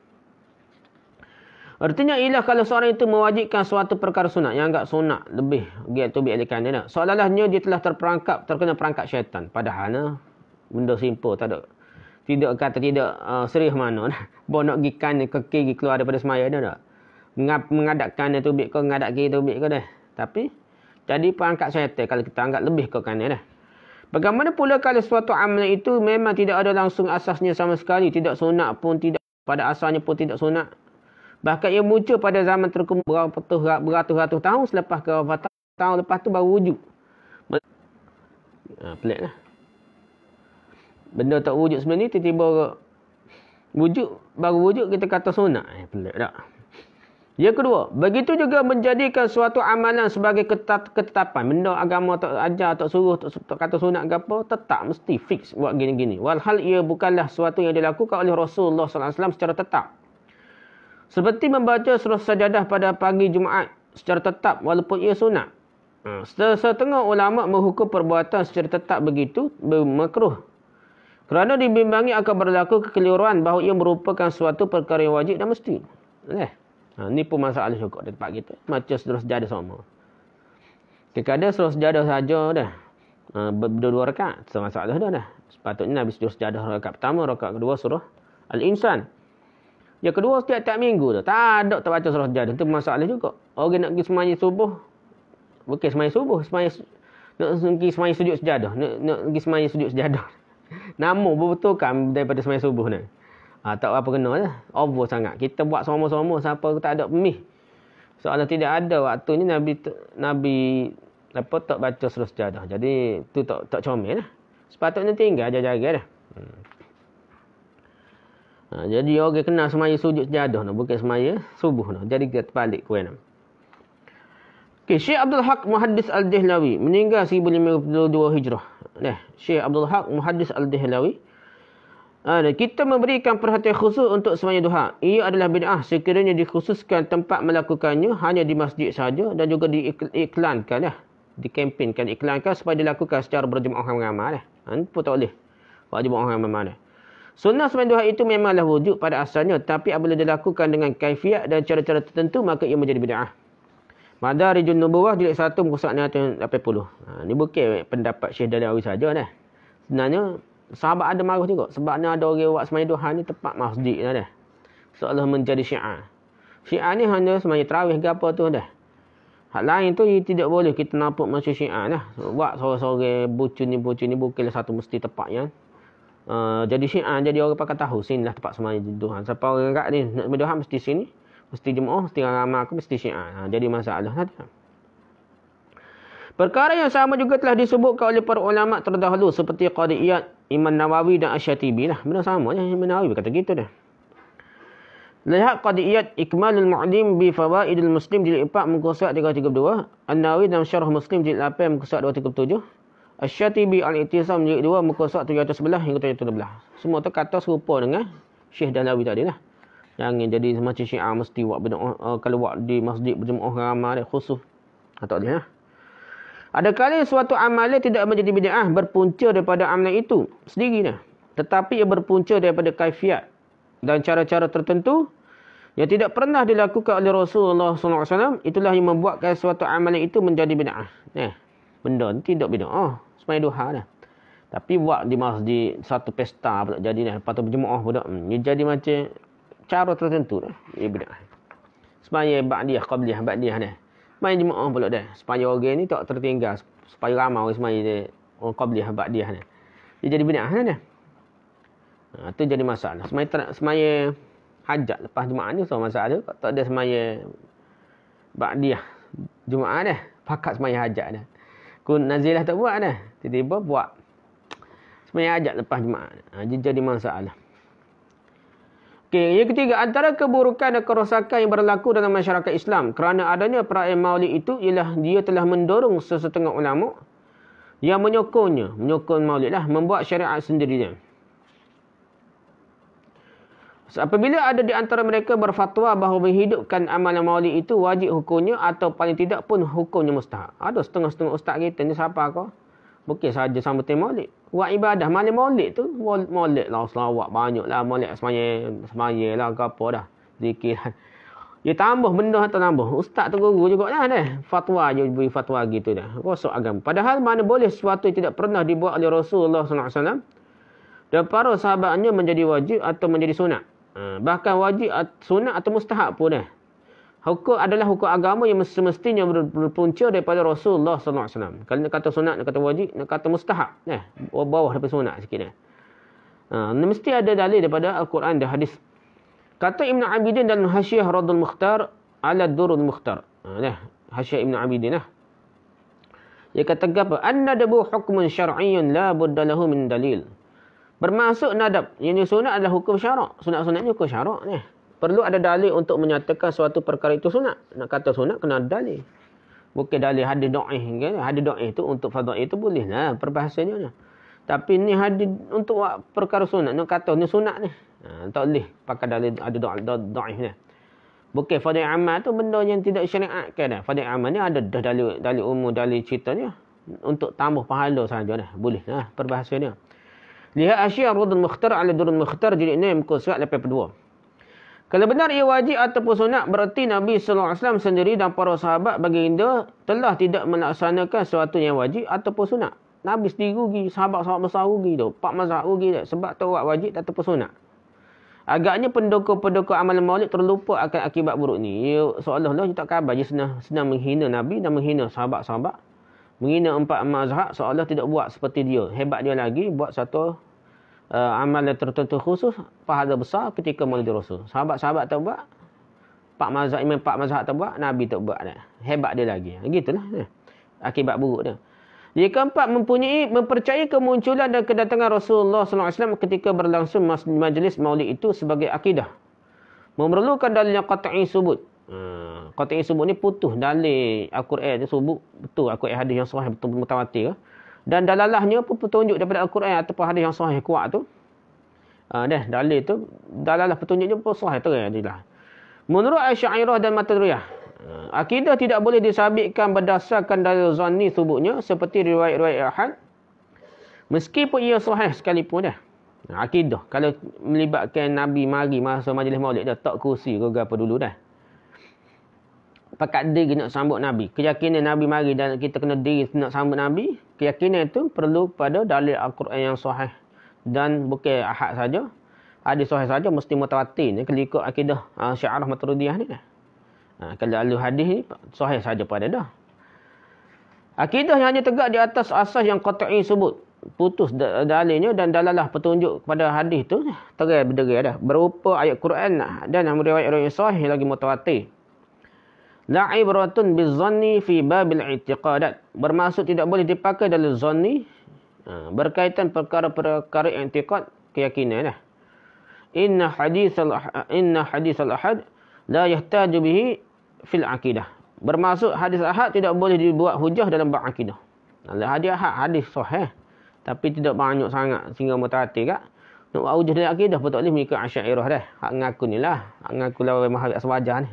Artinya ialah kalau seorang itu mewajibkan suatu perkara sunat yang agak sunat lebih pergi tumbik ke kanan. Eh. seolah dia telah terperangkap, terkena perangkap syaitan. Padahal benda simple tak ada. Tidak kata tidak uh, serih mana. Eh. Bawa nak pergi ke kiri keluar daripada semaya dia. Eh, Mengad mengadak kanan tumbik ke, mengadak kiri tumbik ke. Eh. Tapi jadi perangkap syaitan kalau kita anggap lebih ke kanan. Eh. Bagaimana pula kalau suatu amalan itu memang tidak ada langsung asasnya sama sekali. Tidak sunat pun tidak. Pada asalnya pun tidak sunat. Bahkan ia muncul pada zaman terkumpul beratus-ratus tahun selepas kewafatan. Tahun lepas tu baru wujud. Ha, pelik lah. Benda tak wujud sebenarnya tiba-tiba wujud. Baru wujud kita kata sunat. Eh, pelik tak? Yang kedua, begitu juga menjadikan suatu amalan sebagai ketat ketetapan. Benda agama tak ajar, tak suruh, tak, tak kata sunat ke apa, tetap mesti fix buat gini-gini. Walhal ia bukanlah suatu yang dilakukan oleh Rasulullah SAW secara tetap. Seperti membaca surah sajadah pada pagi Jumaat secara tetap walaupun ia sunat. Ha, setengah ulama menghukum perbuatan secara tetap begitu bermakruh. Kerana dibimbangi akan berlaku kekeliruan bahawa ia merupakan suatu perkara yang wajib dan mesti. Eh. Ha, ni pun masalah syukur di tempat kita. Macam seluruh sejadah semua. Kadang-kadang seluruh sejadah sahaja dah. Ha, berdua-dua rekat. So, masalah dah dah. Sepatutnya Nabi seluruh sejadah rekat pertama, rekat kedua suruh Al-Insan. Yang kedua setiap-tiap minggu tu. Tak ada tak baca seluruh sejadah. Itu masalah juga. Orang nak pergi semuanya subuh. Bukan semuanya subuh. Semuanya nak pergi semuanya sujud sejadah. Nak, nak pergi semuanya sujud sejadah. Nama berbetulkan daripada semuanya subuh ni. Ha, tak apa kena lah. Over sangat. Kita buat sama-sama siapa tak ada pemih. Soalnya tidak ada waktunya Nabi Nabi apa tak baca seluruh sejadah. Jadi tu tak tak comel lah. Sepatutnya tinggal jaga-jaga lah. Hmm. Ha, jadi orang okay, kenal semaya sujud sejadah lah. Bukan semaya subuh lah. Jadi kita terbalik kuih lah. Syekh Abdul Haq Muhaddis Al-Dihlawi meninggal 1502 Hijrah. Nah, Syekh Abdul Haq Muhaddis Al-Dihlawi Ha, kita memberikan perhatian khusus untuk sembahyang duha. Ia adalah bid'ah sekiranya dikhususkan tempat melakukannya hanya di masjid saja dan juga diiklankan lah. dikempinkan iklankan supaya dilakukan secara berjemaah orang ramai lah. Ha, ini pun tak boleh. Wajib orang ramai lah. Sunnah sembahyang duha itu memanglah wujud pada asalnya. Tapi apabila dilakukan dengan kaifiat dan cara-cara tertentu, maka ia menjadi bid'ah. Madarijun Nubuwah, jilid 1, muka 1, 180. Ha, ini bukan pendapat Syekh Dali Awi sahaja lah. Sebenarnya, sahabat ada marah juga sebab ni ada orang buat semaya duha ni tepat masjid lah dah. Soalah menjadi syiah. Syiah ni hanya semaya tarawih ke apa tu dah. Hal lain tu tidak boleh kita nampak masuk syiah dah. Buat sore-sore bucu ni bucu ni bukan lah satu mesti tepat ya. Uh, jadi syiah jadi orang pakai tahu lah tepat semaya duha. Siapa orang enggak ni nak semaya duha mesti sini. Mesti jemaah, mesti ramah, aku, mesti syiah. Ha, jadi masalah nanti. Lah Perkara yang sama juga telah disebutkan oleh para ulama terdahulu seperti qadiyat Imam Nawawi dan Asyatibi lah. Benda sama je Imam Nawawi kata gitu dah. Lihat qadiyat ikmalul mu'lim bi fawaidil muslim jilid 4 muka surat 332. An-Nawawi dan syarah muslim jilid 8 muka surat 237. Asyatibi al-Itisam jilid 2 muka surat 711 hingga 712. Semua tu kata serupa dengan Syekh Nawawi tadi lah. Yang jadi macam syiah mesti buat benda uh, keluar di masjid berjemaah ramai khusus. Tak dia. lah. Ada kali suatu amalan tidak menjadi bid'ah berpunca daripada amalan itu sendirinya. Tetapi ia berpunca daripada kaifiat dan cara-cara tertentu yang tidak pernah dilakukan oleh Rasulullah SAW. Itulah yang membuatkan suatu amalan itu menjadi bid'ah. Nah, eh, benda ini tidak bid'ah. Oh, Semua duha lah. Tapi buat di masjid satu pesta pula jadi lah. Lepas tu berjemaah pula. Hmm, ia jadi macam cara tertentu lah. Ia bid'ah. Semua ba'diyah, qabliyah, ba'diyah lah. Semayang jemaah pula dah. Supaya orang ni tak tertinggal. Supaya ramai orang semayang dia. Orang qabliyah, ba'diyah ni. Dia jadi benar kan dia? Ha, jadi masalah. Semayang, ter- semayang hajat lepas jemaah ni. So masalah dia. Tak ada semayang ba'diyah. Jemaah dah. fakat semayang hajat dah. Kun nazilah tak buat dah. Tiba-tiba buat. Semayang hajat lepas jemaah. Ha, dia jadi masalah. Okay, yang ketiga antara keburukan dan kerosakan yang berlaku dalam masyarakat Islam kerana adanya perayaan Maulid itu ialah dia telah mendorong sesetengah ulama yang menyokongnya, menyokong Maulid lah, membuat syariat sendirinya. So, apabila ada di antara mereka berfatwa bahawa menghidupkan amalan Maulid itu wajib hukumnya atau paling tidak pun hukumnya mustahak. Ada setengah-setengah ustaz kita ni siapa kau? Bukan sahaja sama tim maulid. Buat ibadah malam maulid tu. Maulid lah selawat banyak lah. Maulid semaya, semaya lah ke apa dah. Zikir lah. Dia ya, tambah benda atau tambah. Ustaz tu guru juga lah dah. Fatwa je beri fatwa gitu dah. Rosok agama. Padahal mana boleh sesuatu yang tidak pernah dibuat oleh Rasulullah SAW. Dan para sahabatnya menjadi wajib atau menjadi sunat. Ha, bahkan wajib sunat atau mustahak pun dah hukum adalah hukum agama yang semestinya berpunca daripada Rasulullah SAW. alaihi wasallam. Kalau nak kata sunat, nak kata wajib, nak kata mustahab, eh, bawah daripada sunat sikit eh. Ha, mesti ada dalil daripada Al-Quran dan hadis. Kata Ibn Abidin dan Hasyiah Radul Mukhtar ala Durul Mukhtar. Ha, nah, Hasyiah Ibn Abidin lah. Dia kata apa? Anna dabu hukmun syar'iyun la budda lahu min dalil. Bermaksud nadab. Yang sunat adalah hukum syarak. Sunat-sunat ni hukum syarak ni. Eh perlu ada dalil untuk menyatakan suatu perkara itu sunat. Nak kata sunat, kena ada dalil. Bukan dalil hadis do'ih. Kan? Hadis do'ih itu untuk fadu'ih itu boleh lah perbahasanya. Tapi ni hadis untuk perkara sunat. Nak kata ni sunat ni. Ha, tak boleh pakai dalil ada do'ih ni. Bukan fadu'ih amal tu benda yang tidak syariat. Kan? Fadu'ih amal ni ada dah dalil, dalil umum, dalil ceritanya. Untuk tambah pahala saja. ni. Boleh lah perbahasannya. Lihat asyia rudun mukhtar ala durun mukhtar. Jadi ni muka surat 82. Kalau benar ia wajib ataupun sunat, berarti Nabi SAW sendiri dan para sahabat baginda telah tidak melaksanakan sesuatu yang wajib ataupun sunat. Nabi sendiri rugi, sahabat-sahabat besar rugi tu. Pak mazhab rugi tu. Sebab tu buat wajib ataupun sunat. Agaknya pendukung-pendukung amal maulid terlupa akan akibat buruk ni. Ia seolah-olah dia tak khabar. Dia senang, senang menghina Nabi dan menghina sahabat-sahabat. Menghina empat mazhab seolah tidak buat seperti dia. Hebat dia lagi buat satu uh, amal yang tertentu khusus pahala besar ketika Maulid Rasul. Sahabat-sahabat tak buat. Pak mazhab imam pak mazhab tak buat, Nabi tak buat dah. Hebat dia lagi. Begitulah ha, Eh. Akibat buruk dia. Dia keempat mempunyai mempercayai kemunculan dan kedatangan Rasulullah SAW ketika berlangsung majlis Maulid itu sebagai akidah. Memerlukan dalil yang qat'i subut. Hmm, qat'i subut ni putus dalil Al-Quran subut betul Al-Quran hadis yang sahih betul mutawatir. Dan dalalahnya pun petunjuk daripada Al-Quran ataupun hadis yang sahih kuat tu. Ah dah dalil tu dalalah petunjuknya pun sahih terang eh, jelas. Menurut Asy'ariyah dan Maturidiyah, ah, akidah tidak boleh disabitkan berdasarkan dalil zani subuknya seperti riwayat-riwayat ahad. Meskipun ia sahih sekalipun dah. Akidah kalau melibatkan Nabi mari masa majlis maulid dah tak kursi ke apa dulu dah pekat diri nak sambut Nabi. Keyakinan Nabi mari dan kita kena diri nak sambut Nabi. Keyakinan itu perlu pada dalil Al-Quran yang sahih. Dan bukan ahad saja. Hadis sahih saja mesti mutawatir. Ini kelikut akidah uh, ah, syarah maturudiyah ni. Uh, kalau alu hadis ni sahih saja pada dah. Akidah yang hanya tegak di atas asas yang kata'i sebut. Putus dalilnya dan dalalah petunjuk kepada hadis tu. Terai berderai dah. Berupa ayat Quran dan yang meriwayat orang yang sahih lagi mutawatir. La ibratun bizanni fi babil i'tiqadat. Bermaksud tidak boleh dipakai dalam zanni ha, berkaitan perkara-perkara i'tiqad, keyakinanlah. Inna hadis al inna hadis al ahad la yahtaju bihi fil aqidah. Bermaksud hadis ahad tidak boleh dibuat hujah dalam bab akidah. Ada hadis ahad hadis sahih tapi tidak banyak sangat sehingga mutaatir kak. Nak buat hujah dalam akidah pun tak boleh mengikut asyairah dah. Hak ngaku ni lah. Hak ngaku lah mahal kat sewajar ni.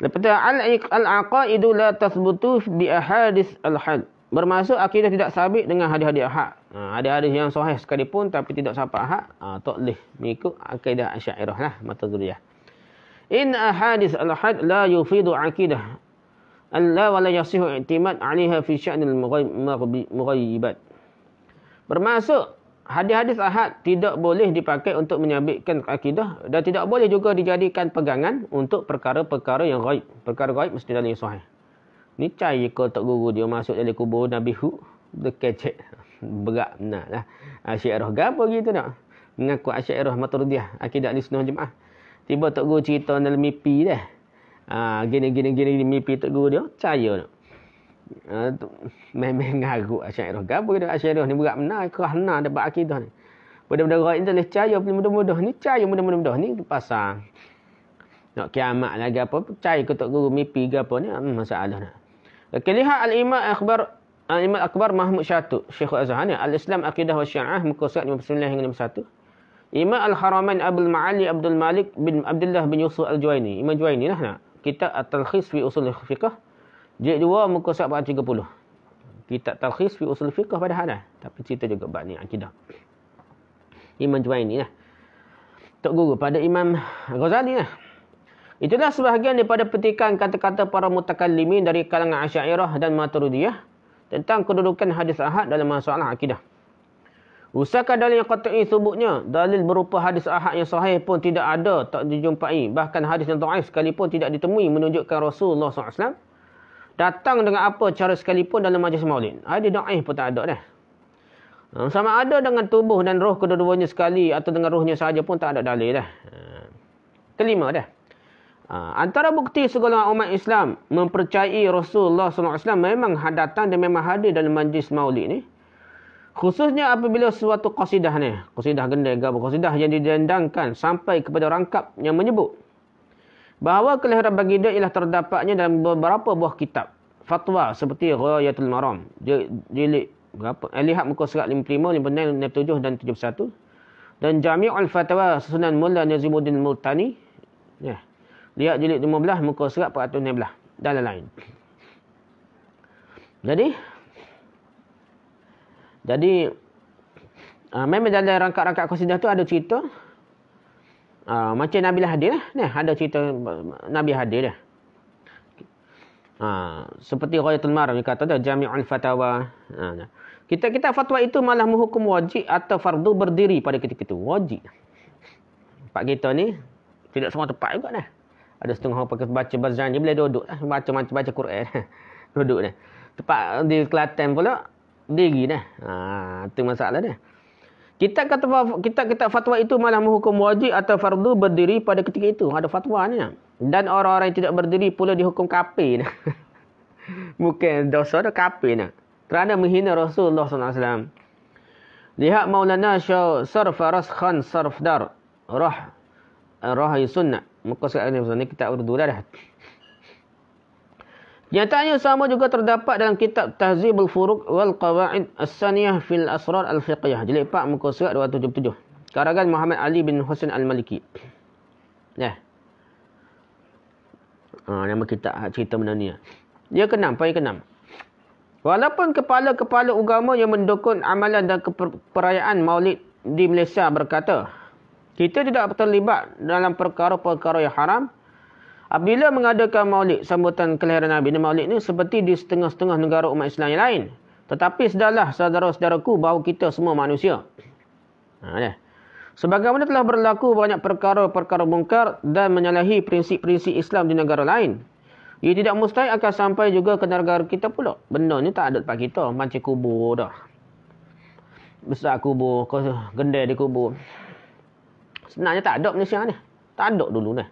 Lepas tu al-aqaidu la tasbutu bi ahadis al-had. Bermaksud akidah tidak sabit dengan hadis-hadis ahad. Ha, ada hadis yang sahih sekalipun tapi tidak sampai ahad, ha, tak boleh mengikut akidah Asy'ariyah lah, Maturidiyah. In ahadis al-had la yufidu akidah. Allah wala la yasihu i'timad 'alayha fi sya'nil maghibat. Bermaksud hadis-hadis ahad tidak boleh dipakai untuk menyabitkan akidah dan tidak boleh juga dijadikan pegangan untuk perkara-perkara yang gaib. Perkara gaib mesti dalam yang sahih. Ni cai ke tok guru dia masuk dalam kubur Nabi Hu dekecek berat benarlah. Asy'ariyah gapo gitu nak? Mengaku Asy'ariyah Maturidiyah akidah ni sunnah jemaah. Tiba tok guru cerita dalam mimpi dah. Ah gini gini gini mimpi tok guru dia cai nak memang ah, ngaruk asyairah gapo dia asyairah ni berat benar kerana dapat akidah ni benda-benda gaib ni boleh cahaya mudah-mudah ni caya, mudah-mudah ni pasal nak kiamat lagi apa Caya ke tok guru mimpi ke apa ni hmm, masalah nak okay, lihat al-imam akbar, al-imam akbar mahmud syatu syekh Azhar ni. al-islam akidah wa syiah muka surat 59 hingga 51 Imam Al-Haramain Abdul Ma'ali Abdul Malik bin Abdullah bin Yusuf Al-Juwaini. Imam Juwaini lah nak. Kitab At-Talkhis fi Usul Fiqah. Jilid 2 muka surat 30. Kitab Talkhis fi Usul Fiqh pada hadah. Tapi cerita juga bab ni akidah. Imam Jua ini, lah. Tok Guru pada Imam Ghazali lah. Itulah sebahagian daripada petikan kata-kata para mutakallimin dari kalangan Asyairah dan Maturudiyah tentang kedudukan hadis ahad dalam masalah akidah. Usahakan dalil yang kata'i sebutnya, dalil berupa hadis ahad yang sahih pun tidak ada, tak dijumpai. Bahkan hadis yang ta'if sekalipun tidak ditemui menunjukkan Rasulullah SAW Datang dengan apa cara sekalipun dalam majlis maulid. Ada ah, da'ih pun tak ada dah. Ah, sama ada dengan tubuh dan roh kedua-duanya sekali atau dengan rohnya sahaja pun tak ada dalil dah. Ah, kelima dah. Antara bukti segala umat Islam mempercayai Rasulullah SAW memang datang dan memang hadir dalam majlis maulid ni. Khususnya apabila suatu qasidah ni. Qasidah gendega, gabung qasidah yang didendangkan sampai kepada rangkap yang menyebut bahawa kelahiran baginda ialah terdapatnya dalam beberapa buah kitab fatwa seperti Ghayatul Maram jilid berapa eh, lihat muka surat 55 56 57 dan 71 dan Jami'ul Fatwa Sunan Mulla Nizamuddin Multani ya yeah. lihat jilid 15 muka surat 416 dan lain-lain jadi jadi ah, memang dalam rangka-rangka kosidah tu ada cerita Ah, macam Nabi hadir lah. Ni, ada cerita Nabi hadir dia. Ha, seperti Raya Tulmar, ni kata dah, Jami'ul Fatawa. Ha, kita kita fatwa itu malah menghukum wajib atau fardu berdiri pada ketika itu. Wajib. Pak kita ni, tidak semua tempat juga dah. Ada setengah orang pakai baca bazan, dia boleh duduk lah. Baca, baca, baca Quran. duduk dah. Tempat di Kelantan pula, diri dah. Ha, itu masalah dah. Kita kata kita kita fatwa itu malah menghukum wajib atau fardu berdiri pada ketika itu. Ada fatwanya. Dan orang-orang yang tidak berdiri pula dihukum kafir. Nah. Bukan dosa dah kafir nah. Kerana menghina Rasulullah SAW. Lihat Maulana Syaw Sarf Aras Khan Sarf Rah. Rahai Sunnah. Muka sekali ni. kita urdu dah dah. Nyatanya sama juga terdapat dalam kitab Tahzibul Furuq wal Qawaid As-Saniyah fil Asrar Al-Fiqhiyah jilid 4 muka surat 277. Karangan Muhammad Ali bin Husain Al-Maliki. Nah. Ha, nama kita ha, cerita benda ni. Dia kenam, poin kenam. Walaupun kepala-kepala agama yang mendukung amalan dan perayaan maulid di Malaysia berkata, kita tidak terlibat dalam perkara-perkara yang haram, Apabila mengadakan maulid sambutan kelahiran Nabi ini maulid ini seperti di setengah-setengah negara umat Islam yang lain. Tetapi sedarlah saudara-saudaraku bahawa kita semua manusia. Ha, ya. Sebagaimana telah berlaku banyak perkara-perkara mungkar dan menyalahi prinsip-prinsip Islam di negara lain. Ia tidak mustahil akan sampai juga ke negara kita pula. Benda ni tak ada tempat kita. Macam kubur dah. Besar kubur. Gendai di kubur. Sebenarnya tak ada Malaysia ni. Tak ada dulu ni.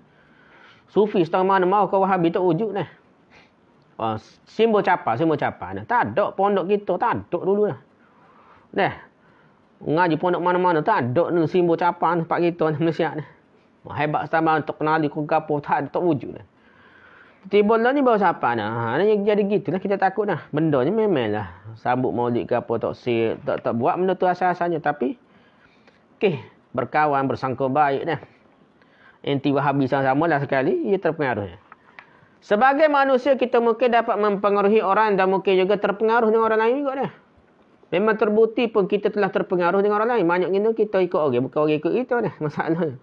Sufi setengah mana mau ke Wahabi ah, tak wujud dah. Oh, simbol capa simbol capa Nah, tak ada pondok kita, tak ada dulu dah. Dah. Ngaji pondok mana-mana, tak ada dulu simbol capa capar pak kita di Malaysia dah. Oh, hebat setengah untuk kenali ke Gapur, tak ada, tak wujud dah. Tiba lah ni bawa siapa nak. Ha, ah, ni jadi gitulah kita takut dah. Benda ni memang lah. Sambut maulid ke apa, tak, tak, tak buat benda tu asal-asalnya. Tapi, okay, berkawan, bersangkut baik dah anti-wahabi sama-sama lah sekali, ia terpengaruh. Sebagai manusia, kita mungkin dapat mempengaruhi orang dan mungkin juga terpengaruh dengan orang lain juga dah. Memang terbukti pun kita telah terpengaruh dengan orang lain. Banyak itu kita ikut orang, bukan orang ikut kita dah masalahnya.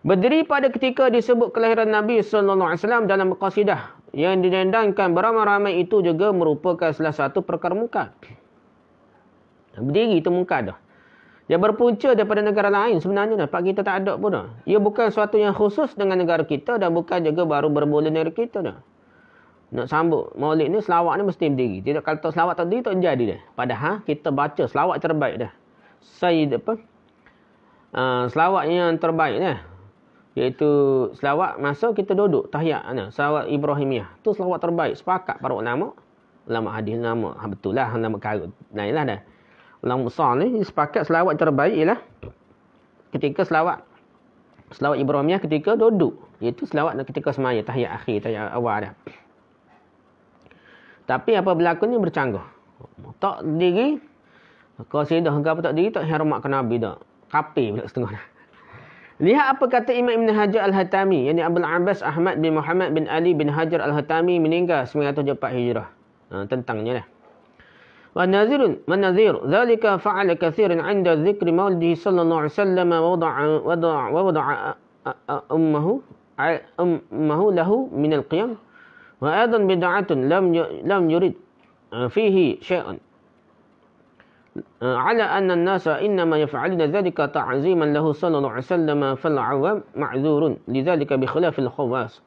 Berdiri pada ketika disebut kelahiran Nabi SAW dalam Qasidah yang dinendangkan beramai-ramai itu juga merupakan salah satu perkara muka. Berdiri itu muka dah. Yang berpunca daripada negara lain sebenarnya Pak kita tak ada pun. Ia bukan sesuatu yang khusus dengan negara kita dan bukan juga baru bermula negara kita dah. Nak sambut maulid ni selawat ni mesti berdiri. Tidak kalau tak selawat tak berdiri tak jadi dah. Padahal kita baca selawat terbaik dah. Sayyid apa? Ha, selawat yang terbaik dah. Iaitu selawat masa kita duduk tahiyat ana selawat Ibrahimiyah. Tu selawat terbaik sepakat para ulama. Ulama hadis nama ha, betul lah nama karut. Nailah dah ulama besar ni sepakat selawat terbaik ialah ketika selawat selawat Ibrahimiyah ketika duduk iaitu selawat ketika semaya tahiyat akhir tahiyat awal dah. Tapi apa berlaku ni bercanggah. Tak diri qasidah hangga pun tak diri tak hormat ke nabi dah. Kapi pula setengah dah. Lihat apa kata Imam Ibn Hajar Al-Hatami. Yang ini Abdul Abbas Ahmad bin Muhammad bin Ali bin Hajar Al-Hatami meninggal 974 Hijrah. Ha, tentangnya lah. ونذير, ونذير ذلك فعل كثير عند ذكر مولده صلى الله عليه وسلم ووضع, ووضع, ووضع أمه أمه له من القيام وأيضا بدعة لم لم يرد فيه شيئا على أن الناس إنما يفعلون ذلك تعظيما له صلى الله عليه وسلم فالعوام معذور لذلك بخلاف الخواص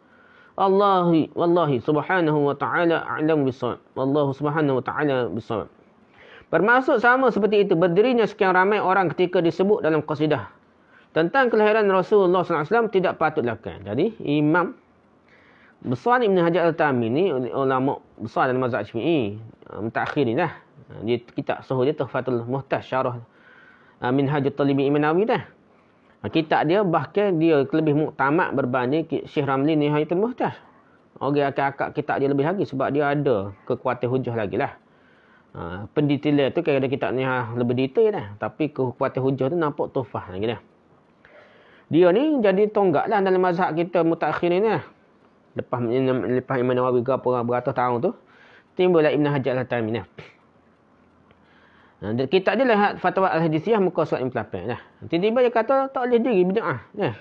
Allah, wallahi subhanahu wa ta'ala a'lam bisawab. Allah subhanahu wa ta'ala bisawab. Bermaksud sama seperti itu berdirinya sekian ramai orang ketika disebut dalam qasidah tentang kelahiran Rasulullah SAW tidak patut lakukan. Jadi Imam Besar Ibn Hajar Al-Tami ni ulama besar dalam mazhab Syafi'i eh, mutakhir ni dah. Dia kitab suhu dia Tuhfatul Muhtas syarah eh, Minhajul Talibi Imam dah. Ha, kitab dia bahkan dia lebih muktamad berbanding Syekh Ramli Nihayatul Muhtaj. Orang akan akak kitab dia lebih lagi sebab dia ada kekuatan hujah lagi lah. Uh, ha, pendetailan tu kadang-kadang kitab ni ha, lebih detail lah. Tapi kekuatan hujah tu nampak tufah lagi lah. Dia ni jadi tonggak lah dalam mazhab kita mutakhir ni lah. Lepas, lepas Imam Nawawi ke apa beratus tahun tu. Timbul lah Ibn Hajar Al-Taminah. Ha, kita dia lihat fatwa al-hadisiyah muka surat 58 dah. Ya. Tiba-tiba dia kata tak boleh diri bid'ah. Ya.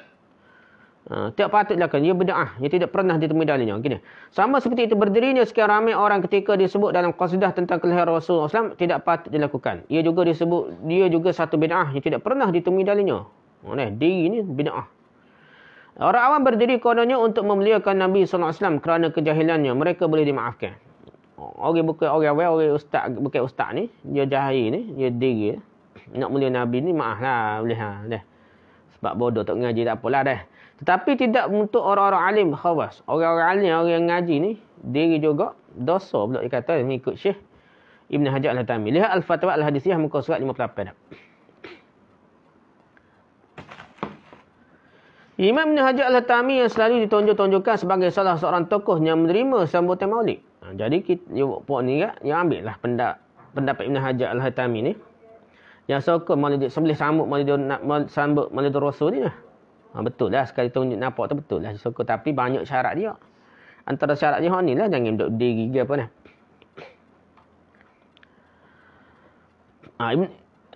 tak patut dilakukan. Ia bid'ah. Ia tidak pernah ditemui dalilnya. Gini. Sama seperti itu berdirinya sekian ramai orang ketika disebut dalam qasidah tentang kelahiran Rasulullah SAW tidak patut dilakukan. Ia juga disebut dia juga satu bid'ah yang tidak pernah ditemui dalilnya. Nah, diri ini bid'ah. Orang awam berdiri kononnya untuk memuliakan Nabi SAW kerana kejahilannya. Mereka boleh dimaafkan orang bukan orang awal orang ustaz bukan ustaz ni dia jahil ni dia diri nak mulia nabi ni maaf lah boleh ha dah sebab bodoh tak ngaji tak apalah dah tetapi tidak untuk orang-orang alim khawas orang-orang alim orang yang ngaji ni diri juga dosa pula dia kata mengikut syekh Ibn Hajar Al-Tami lihat al-fatwa al-hadisiyah muka surat 58 dah Imam Ibn Hajar Al-Tami yang selalu ditonjol-tonjolkan sebagai salah seorang tokoh yang menerima sambutan maulid. Ha, jadi kita puak ni kan yang ambil lah pendak pendapat Ibn Hajar Al-Hatami ni. Yang sokong Maulid sembelih sambut Maulid nak sambut Maulid Rasul ni lah. Ha, betul lah sekali tunjuk nampak tu betul lah sokong tapi banyak syarat dia. Antara syarat dia ni lah jangan duduk diri ke apa ni. Ha, Ibn,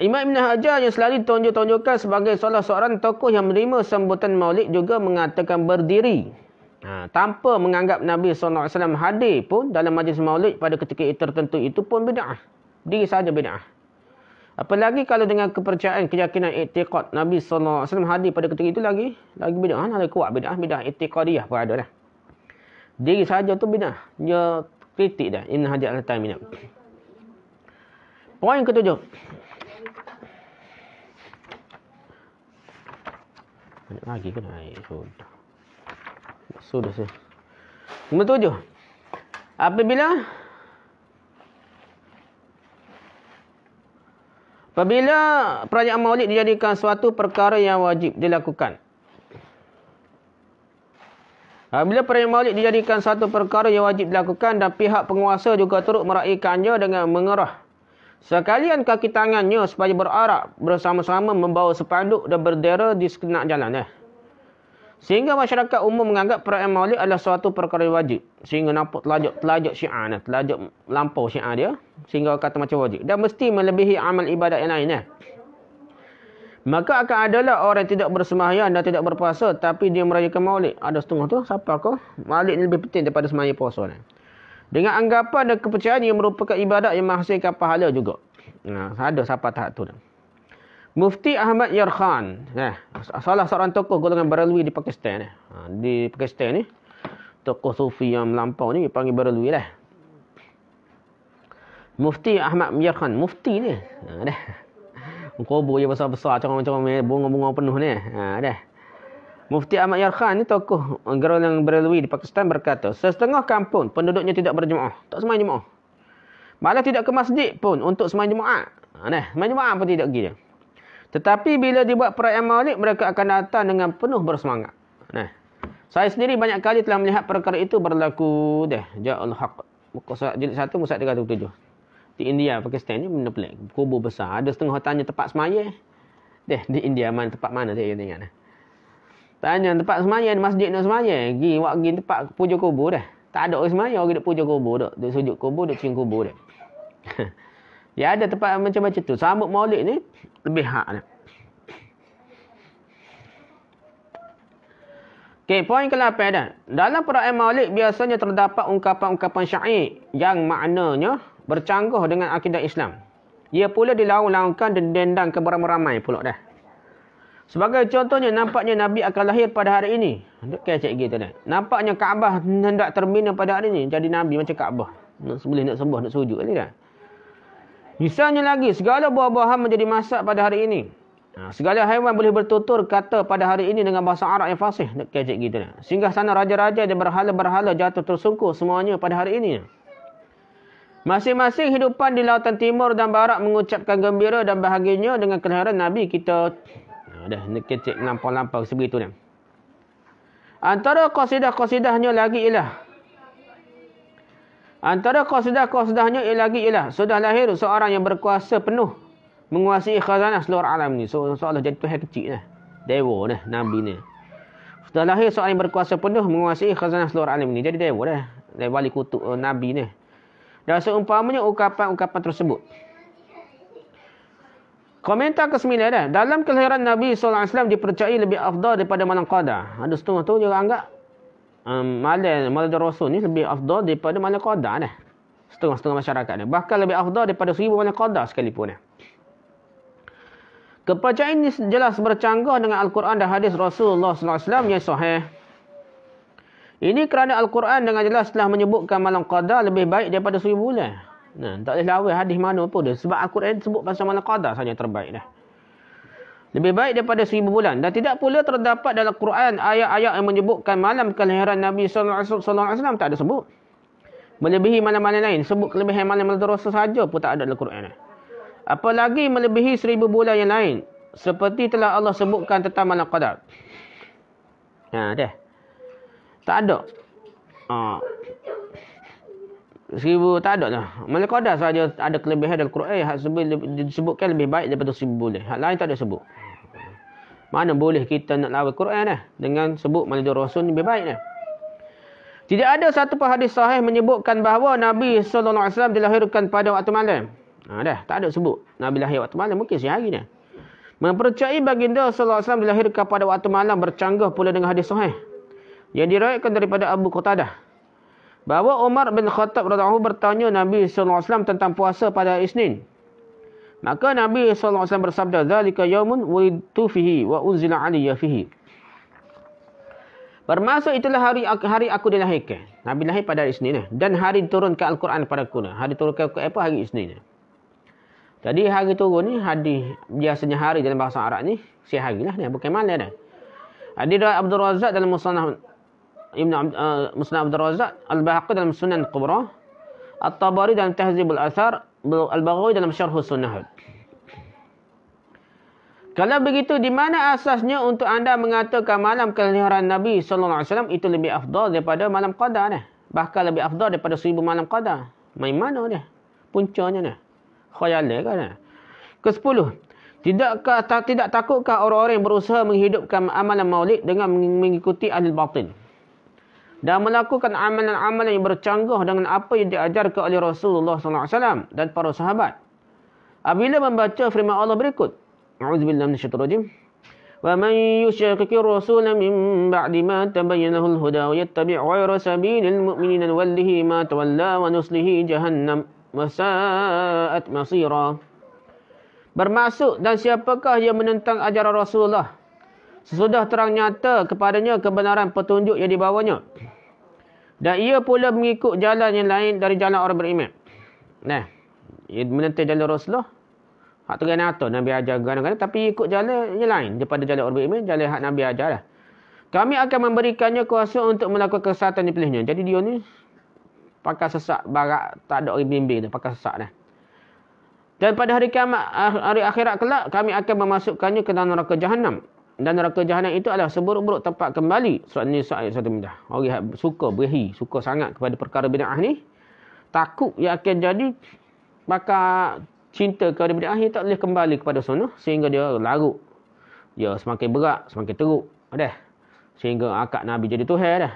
Imam Ibn Hajar yang selalu tunjuk-tunjukkan sebagai salah seorang tokoh yang menerima sambutan Maulid juga mengatakan berdiri. Ha, tanpa menganggap Nabi SAW hadir pun dalam majlis maulid pada ketika itu tertentu itu pun bida'ah. Diri sahaja bida'ah. Apalagi kalau dengan kepercayaan, keyakinan etiqat Nabi SAW hadir pada ketika itu lagi, lagi bida'ah. Lagi kuat bida'ah. Bida'ah etiqadiyah pun ada lah. Diri sahaja tu bida'ah. Dia kritik dah. Inna hajat al minat. Poin ketujuh. Banyak lagi ke Sudah. Maksud dia Nombor tujuh Apabila Apabila perayaan maulid dijadikan suatu perkara yang wajib dilakukan. Apabila perayaan maulid dijadikan suatu perkara yang wajib dilakukan dan pihak penguasa juga turut meraihkannya dengan mengerah. Sekalian kaki tangannya supaya berarak bersama-sama membawa sepanduk dan berdera di sekenak jalan. Eh. Sehingga masyarakat umum menganggap perayaan maulid adalah suatu perkara wajib. Sehingga nampak telajuk, telajuk syiah. Nah. Telajuk lampau syiah dia. Sehingga kata macam wajib. Dan mesti melebihi amal ibadat yang lainnya. Eh. Maka akan adalah orang tidak bersemayah dan tidak berpuasa. Tapi dia merayakan maulid. Ada setengah tu. Siapa kau? Maulid lebih penting daripada semayah puasa. Nah. Dengan anggapan dan kepercayaan yang merupakan ibadat yang menghasilkan pahala juga. Nah, ada siapa tahap tu. Nah. Mufti Ahmad Yarkhan, eh, salah seorang tokoh golongan Baralui di Pakistan. Eh. Ha, di Pakistan ni, eh. tokoh sufi yang melampau ni, panggil Baralui lah. Mufti Ahmad Yarkhan, mufti ni. Ha, dah. Kobor je besar-besar, macam-macam eh, bunga-bunga penuh ni. Eh. Ha, dah. Mufti Ahmad Yarkhan ni tokoh golongan Baralui di Pakistan berkata, Sesetengah kampung penduduknya tidak berjemaah. Tak semain jemaah. Malah tidak ke masjid pun untuk semain jemaah. Ha, dah. Semain jemaah pun tidak pergi dia. Tetapi bila dibuat perayaan maulid, mereka akan datang dengan penuh bersemangat. Nah, saya sendiri banyak kali telah melihat perkara itu berlaku. Dah, Ja'ul Haq. Muka surat jilid satu, muka surat tujuh. Di India, Pakistan ni benda pelik. kubu besar. Ada setengah tanya tempat semaya. Dah, di India mana, tempat mana dia kena ingat. Tanya tempat semaya, masjid nak semaya. Gi, wak gi tempat puja kubur dah. Tak ada orang semaya, orang duduk puja kubur dah. Duduk sujud kubur, duduk cium kubur dah. Ya ada tempat macam-macam tu. Sambut maulik ni lebih hak ni. Okey, poin ke-8 dah. Dalam perayaan maulik biasanya terdapat ungkapan-ungkapan syair yang maknanya bercanggah dengan akidah Islam. Ia pula dilaung-laungkan dan dendang ke ramai-ramai pula dah. Sebagai contohnya, nampaknya Nabi akan lahir pada hari ini. Okey, cik gitu dah. Nampaknya Kaabah hendak termina pada hari ini. Jadi Nabi macam Kaabah. Nak sembuh, nak sembuh, nak sujud. ni dah. Kan? Misalnya lagi, segala buah-buahan menjadi masak pada hari ini. Ha, segala haiwan boleh bertutur kata pada hari ini dengan bahasa Arab yang fasih. Kajik gitu. Singgah sana raja-raja dan berhala-berhala jatuh tersungkur semuanya pada hari ini. Masing-masing hidupan di lautan timur dan barat mengucapkan gembira dan bahagianya dengan kelahiran Nabi kita. Ha, dah kecik lampau-lampau sebegitu. Antara kosidah-kosidahnya lagi ialah. Antara khasidah-khasidahnya ialah lagi ialah sudah lahir seorang yang berkuasa penuh menguasai khazanah seluruh alam ni. So seolah jadi tuhan kecil lah. Dewa lah, Nabi ni. Sudah lahir seorang yang berkuasa penuh menguasai khazanah seluruh alam ni. Jadi dewa lah. Dari wali kutub uh, eh, Nabi ni. Dan seumpamanya ukapan-ukapan tersebut. Komentar ke-9 dah. Dalam kelahiran Nabi SAW dipercayai lebih afdal daripada malam qadar. Ada setengah tu dia anggap um, malam malam rasul ni lebih afdal daripada malam qada dah. Setengah-setengah masyarakat ni. Bahkan lebih afdal daripada seribu malam qada sekalipun ni. Kepercayaan ini jelas bercanggah dengan Al-Quran dan hadis Rasulullah SAW yang sahih. Ini kerana Al-Quran dengan jelas telah menyebutkan malam qadar lebih baik daripada seribu bulan. Nah, tak boleh lawan hadis mana pun dia. Sebab Al-Quran sebut pasal malam qadar sahaja terbaik dah. Lebih baik daripada seribu bulan. Dan tidak pula terdapat dalam Quran ayat-ayat yang menyebutkan malam kelahiran Nabi SAW. Tak ada sebut. Melebihi malam-malam lain. Sebut kelebihan malam-malam terasa saja. pun tak ada dalam Quran. Apalagi melebihi seribu bulan yang lain. Seperti telah Allah sebutkan tentang malam qadar. Ha, dah. Tak ada. Ha. Seribu tak ada lah. Malam qadar sahaja ada kelebihan dalam Quran. yang sebut, disebutkan lebih baik daripada seribu bulan. Hak lain tak ada sebut. Mana boleh kita nak lawan Quran eh? Dengan sebut Malidur Rasul ni lebih baik eh? Tidak ada satu pun hadis sahih menyebutkan bahawa Nabi SAW dilahirkan pada waktu malam. Ha, dah, tak ada sebut. Nabi lahir waktu malam. Mungkin siang hari ni. Mempercayai baginda SAW dilahirkan pada waktu malam bercanggah pula dengan hadis sahih. Yang diraikan daripada Abu Qatadah. Bahawa Umar bin Khattab RA bertanya Nabi SAW tentang puasa pada Isnin. Maka Nabi SAW bersabda, Zalika yawmun wulidtu fihi wa unzila aliyya fihi. Bermaksud itulah hari hari aku dilahirkan. Nabi lahir pada hari Isnin. Dan hari turun ke Al-Quran pada aku. Hari turun ke apa? Hari Isnin. Jadi hari turun ni, hari, biasanya hari dalam bahasa Arab ni, si hari lah. ni Bukan mana dah. Hadir Abdul Razak dalam Musnah Ibn uh, eh, Musnah Abdul Razak, Al-Bahaqi dalam Sunan Qubra, At-Tabari dalam Tahzibul Athar, Al-Baghawi dalam Syarhus Sunnah. Kalau begitu di mana asasnya untuk anda mengatakan malam kelahiran Nabi sallallahu alaihi wasallam itu lebih afdal daripada malam qadar ne? Bahkan lebih afdal daripada seribu malam qadar. Main mana dia? Puncanya ni. Khayal dia kan? Ke-10. Tidakkah tak tidak takutkah orang-orang yang berusaha menghidupkan amalan Maulid dengan mengikuti ahli batin? dan melakukan amalan-amalan yang bercanggah dengan apa yang diajarkan oleh Rasulullah SAW dan para sahabat. Apabila membaca firman Allah berikut, A'udzubillah minasyaitu rajim. Wa man yushakiki rasulah min ba'di ma tabayyanahu al-huda wa yattabi' wa'ira sabinil mu'minin al-wallihi ma tawalla wa nuslihi jahannam wa sa'at masira. Bermaksud dan siapakah yang menentang ajaran Rasulullah sesudah terang nyata kepadanya kebenaran petunjuk yang dibawanya. Dan ia pula mengikut jalan yang lain dari jalan orang beriman. Nah, ia menentu jalan Rasulullah. Hak terang nyata Nabi ajar gana-gana. Tapi ikut jalan yang lain daripada jalan orang beriman. Jalan hak Nabi ajar lah. Kami akan memberikannya kuasa untuk melakukan kesatuan di pilihnya. Jadi dia ni pakai sesak barat tak ada orang bimbing dia. Pakai sesak dah. Dan pada hari kiamat, ah, hari akhirat kelak, kami akan memasukkannya ke dalam neraka jahanam dan neraka jahanam itu adalah seburuk-buruk tempat kembali surat nisa ayat satu mudah orang suka berhi suka sangat kepada perkara bid'ah ni takut yang akan jadi maka cinta kepada bid'ah ni tak boleh kembali kepada sana sehingga dia larut dia semakin berat semakin teruk dah sehingga akak nabi jadi tuhan dah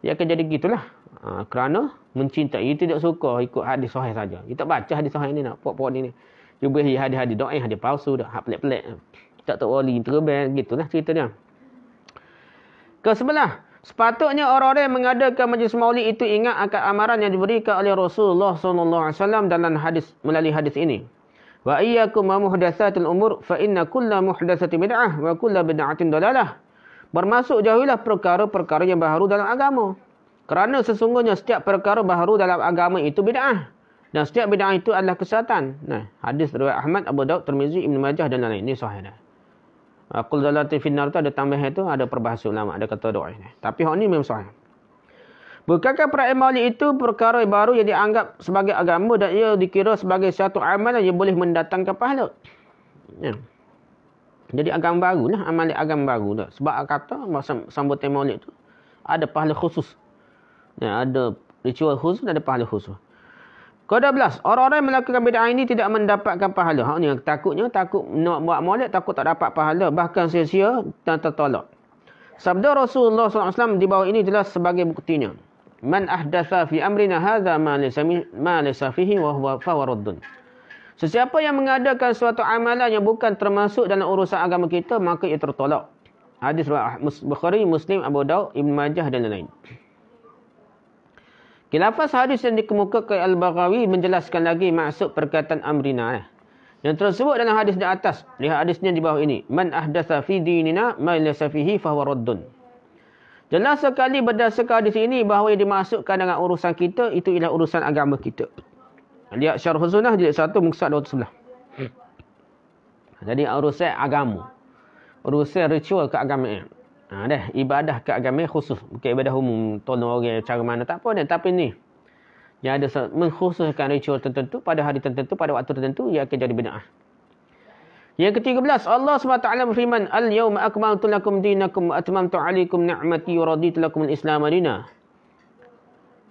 dia akan jadi gitulah ha, kerana mencintai itu tidak suka ikut hadis sahih saja kita baca hadis sahih ni nak puak-puak ni ni dia berhi hadis-hadis doa hadis palsu dah hak pelik-pelik tak tahu wali terbang gitulah ceritanya. Ke sebelah, sepatutnya orang-orang yang mengadakan majlis maulid itu ingat akan amaran yang diberikan oleh Rasulullah sallallahu alaihi wasallam dalam hadis melalui hadis ini. Wa iyyakum muhdatsatul umur fa inna kulla muhdatsatin bid'ah wa kulla bid'atin dalalah. Bermaksud jauhilah perkara-perkara yang baru dalam agama. Kerana sesungguhnya setiap perkara baru dalam agama itu bid'ah. Dan setiap bid'ah itu adalah kesatan. Nah, hadis riwayat Ahmad, Abu Daud, Tirmizi, Ibn Majah dan lain-lain. Ini sahih dah. Ha, qul dalati finnar tu ada tambah tu ada perbahasan ulama ada kata doa ni. Tapi hak ni memang sahih. Bukankah perayaan maulid itu perkara baru yang dianggap sebagai agama dan ia dikira sebagai satu amalan yang boleh mendatangkan pahala? Ya. Jadi agama baru lah. Amal agama baru lah. Sebab kata sambutan maulid tu ada pahala khusus. Ya, ada ritual khusus dan ada pahala khusus. Ke-12, orang-orang melakukan bid'ah ini tidak mendapatkan pahala. Hak ni takutnya takut nak buat maulid takut tak dapat pahala bahkan sia-sia dan tertolak. Sabda Rasulullah SAW di bawah ini jelas sebagai buktinya. Man ahdatha fi amrina haza ma laysa fihi wa huwa fawaruddun. Sesiapa yang mengadakan suatu amalan yang bukan termasuk dalam urusan agama kita, maka ia tertolak. Hadis Bukhari, Muslim, Abu Daud, Ibn Majah dan lain-lain. Kilafas hadis yang dikemukakan Al-Baghawi menjelaskan lagi maksud perkataan Amrina. Eh. Yang tersebut dalam hadis di atas. Lihat hadisnya di bawah ini. Man ahdasa fi dinina ma ilasa fihi fahwa raddun. Jelas sekali berdasarkan hadis ini bahawa yang dimasukkan dengan urusan kita itu ialah urusan agama kita. Lihat syarh sunnah jilid 1 muka 211. Hmm. Jadi urusan agama. Urusan ritual keagamaan. Ha, dah. Ibadah ke agama khusus. Bukan ibadah umum. Tolong orang cara mana. Tak apa dah. Tapi ni. Yang ada mengkhususkan ritual tertentu pada hari tertentu, pada waktu tertentu, ia akan jadi benar. Yang ketiga belas, Allah SWT berfirman, Al-yawma akmaltu lakum dinakum atmamtu alikum ni'mati yuraditu lakum al-islam adina.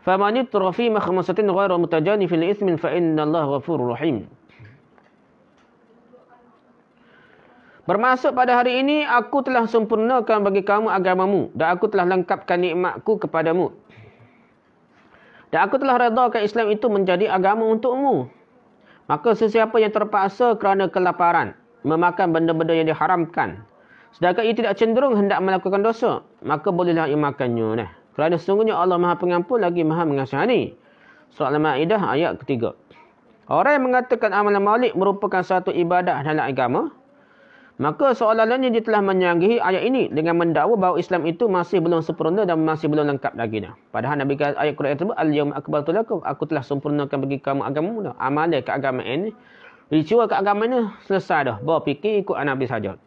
Famanitra fi makhmasatin ghairu mutajani fil ismin fa inna Allah ghafur rahim. Bermasuk pada hari ini, aku telah sempurnakan bagi kamu agamamu dan aku telah lengkapkan nikmatku kepadamu. Dan aku telah redakan Islam itu menjadi agama untukmu. Maka sesiapa yang terpaksa kerana kelaparan, memakan benda-benda yang diharamkan, sedangkan ia tidak cenderung hendak melakukan dosa, maka bolehlah ia makannya. Nah. Kerana sungguhnya Allah Maha Pengampun lagi Maha Mengasihani. Surah Al-Ma'idah ayat ketiga. Orang yang mengatakan amalan malik merupakan satu ibadah dalam agama, Maka seolah-olahnya dia telah menyanggihi ayat ini dengan mendakwa bahawa Islam itu masih belum sempurna dan masih belum lengkap lagi dah. Padahal Nabi kata ayat Quran tersebut al-yawma akmaltu lakum aku telah sempurnakan bagi kamu agamamu dah. Amalan ke agama ini, ritual ke agama ini selesai dah. Bawa fikir ikut Nabi saja.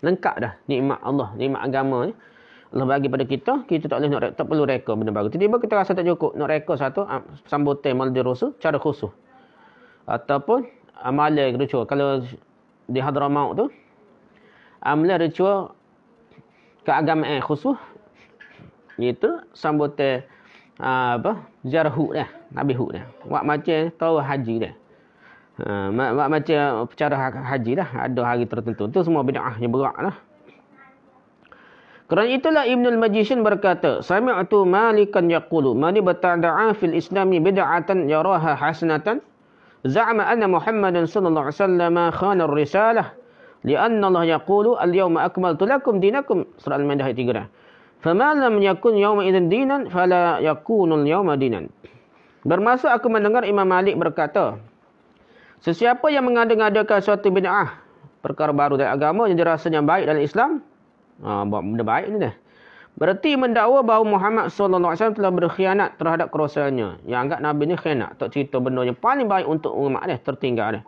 Lengkap dah nikmat Allah, nikmat agama ni. Allah bagi pada kita, kita tak boleh nak tak perlu rekod benda baru. Tiba-tiba kita rasa tak cukup nak rekod satu ah, sambutan Maulid Rasul cara khusus. Ataupun amalan ritual kalau di Hadramaut tu amla recua keagamaan khusus iaitu sambutan ah, apa ziarah hud dah nabi hud dah buat macam tahu haji dah ha buat macam cara ha-, haji dah ada hari tertentu tu semua bid'ah yang berat lah kerana itulah Ibn al-Majishin berkata, Sami'atu malikan yaqulu, Mani bertada'a fil islami bida'atan yaraha hasnatan, Za'ama anna Muhammadan sallallahu alaihi wasallam khana risalah, Lianna Allah yaqulu al-yawma akmaltu lakum dinakum. Surah Al-Maidah ayat 3. Nah. Fama lam yakun yawma idzin dinan fala yakunul yawma dinan. Bermaksud aku mendengar Imam Malik berkata, sesiapa yang mengada-ngadakan suatu bid'ah, perkara baru dalam agama yang dirasanya baik dalam Islam, ah ha, buat benda baik ni dah. Berarti mendakwa bahawa Muhammad sallallahu alaihi wasallam telah berkhianat terhadap kerasulannya. Yang anggap Nabi ni khianat, tak cerita benda yang paling baik untuk umat dia tertinggal dia.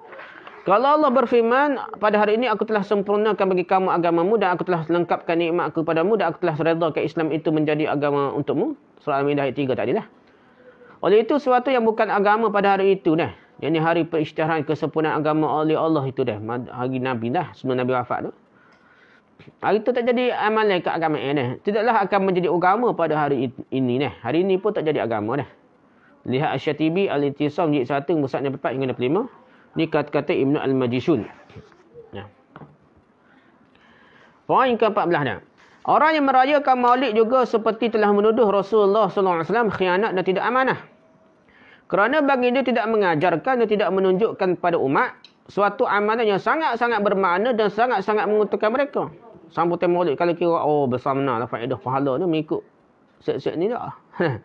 Kalau Allah berfirman, pada hari ini aku telah sempurnakan bagi kamu agamamu dan aku telah lengkapkan nikmat aku padamu dan aku telah redakan Islam itu menjadi agama untukmu. Surah Al-Mindah ayat 3 tadi lah. Oleh itu, sesuatu yang bukan agama pada hari itu dah. Yang ini hari perisytiharan kesempurnaan agama oleh Allah itu dah. Hari Nabi dah, semua Nabi wafat tu. Hari itu tak jadi amalan ke agama ini. Tidaklah akan menjadi agama pada hari ini. Nah. Hari ini pun tak jadi agama dah. Lihat Asyatibi, Al-Intisam, Jik satu Musa 4, hingga 65. Ini kata-kata Ibn Al-Majisun. Ya. Poin ke-14 dia. Orang yang merayakan maulid juga seperti telah menuduh Rasulullah SAW khianat dan tidak amanah. Kerana baginda tidak mengajarkan dan tidak menunjukkan kepada umat suatu amanah yang sangat-sangat bermakna dan sangat-sangat menguntungkan mereka. Sambutan maulid kalau kira, oh besar mana lah faedah pahala ni mengikut set-set ni dah.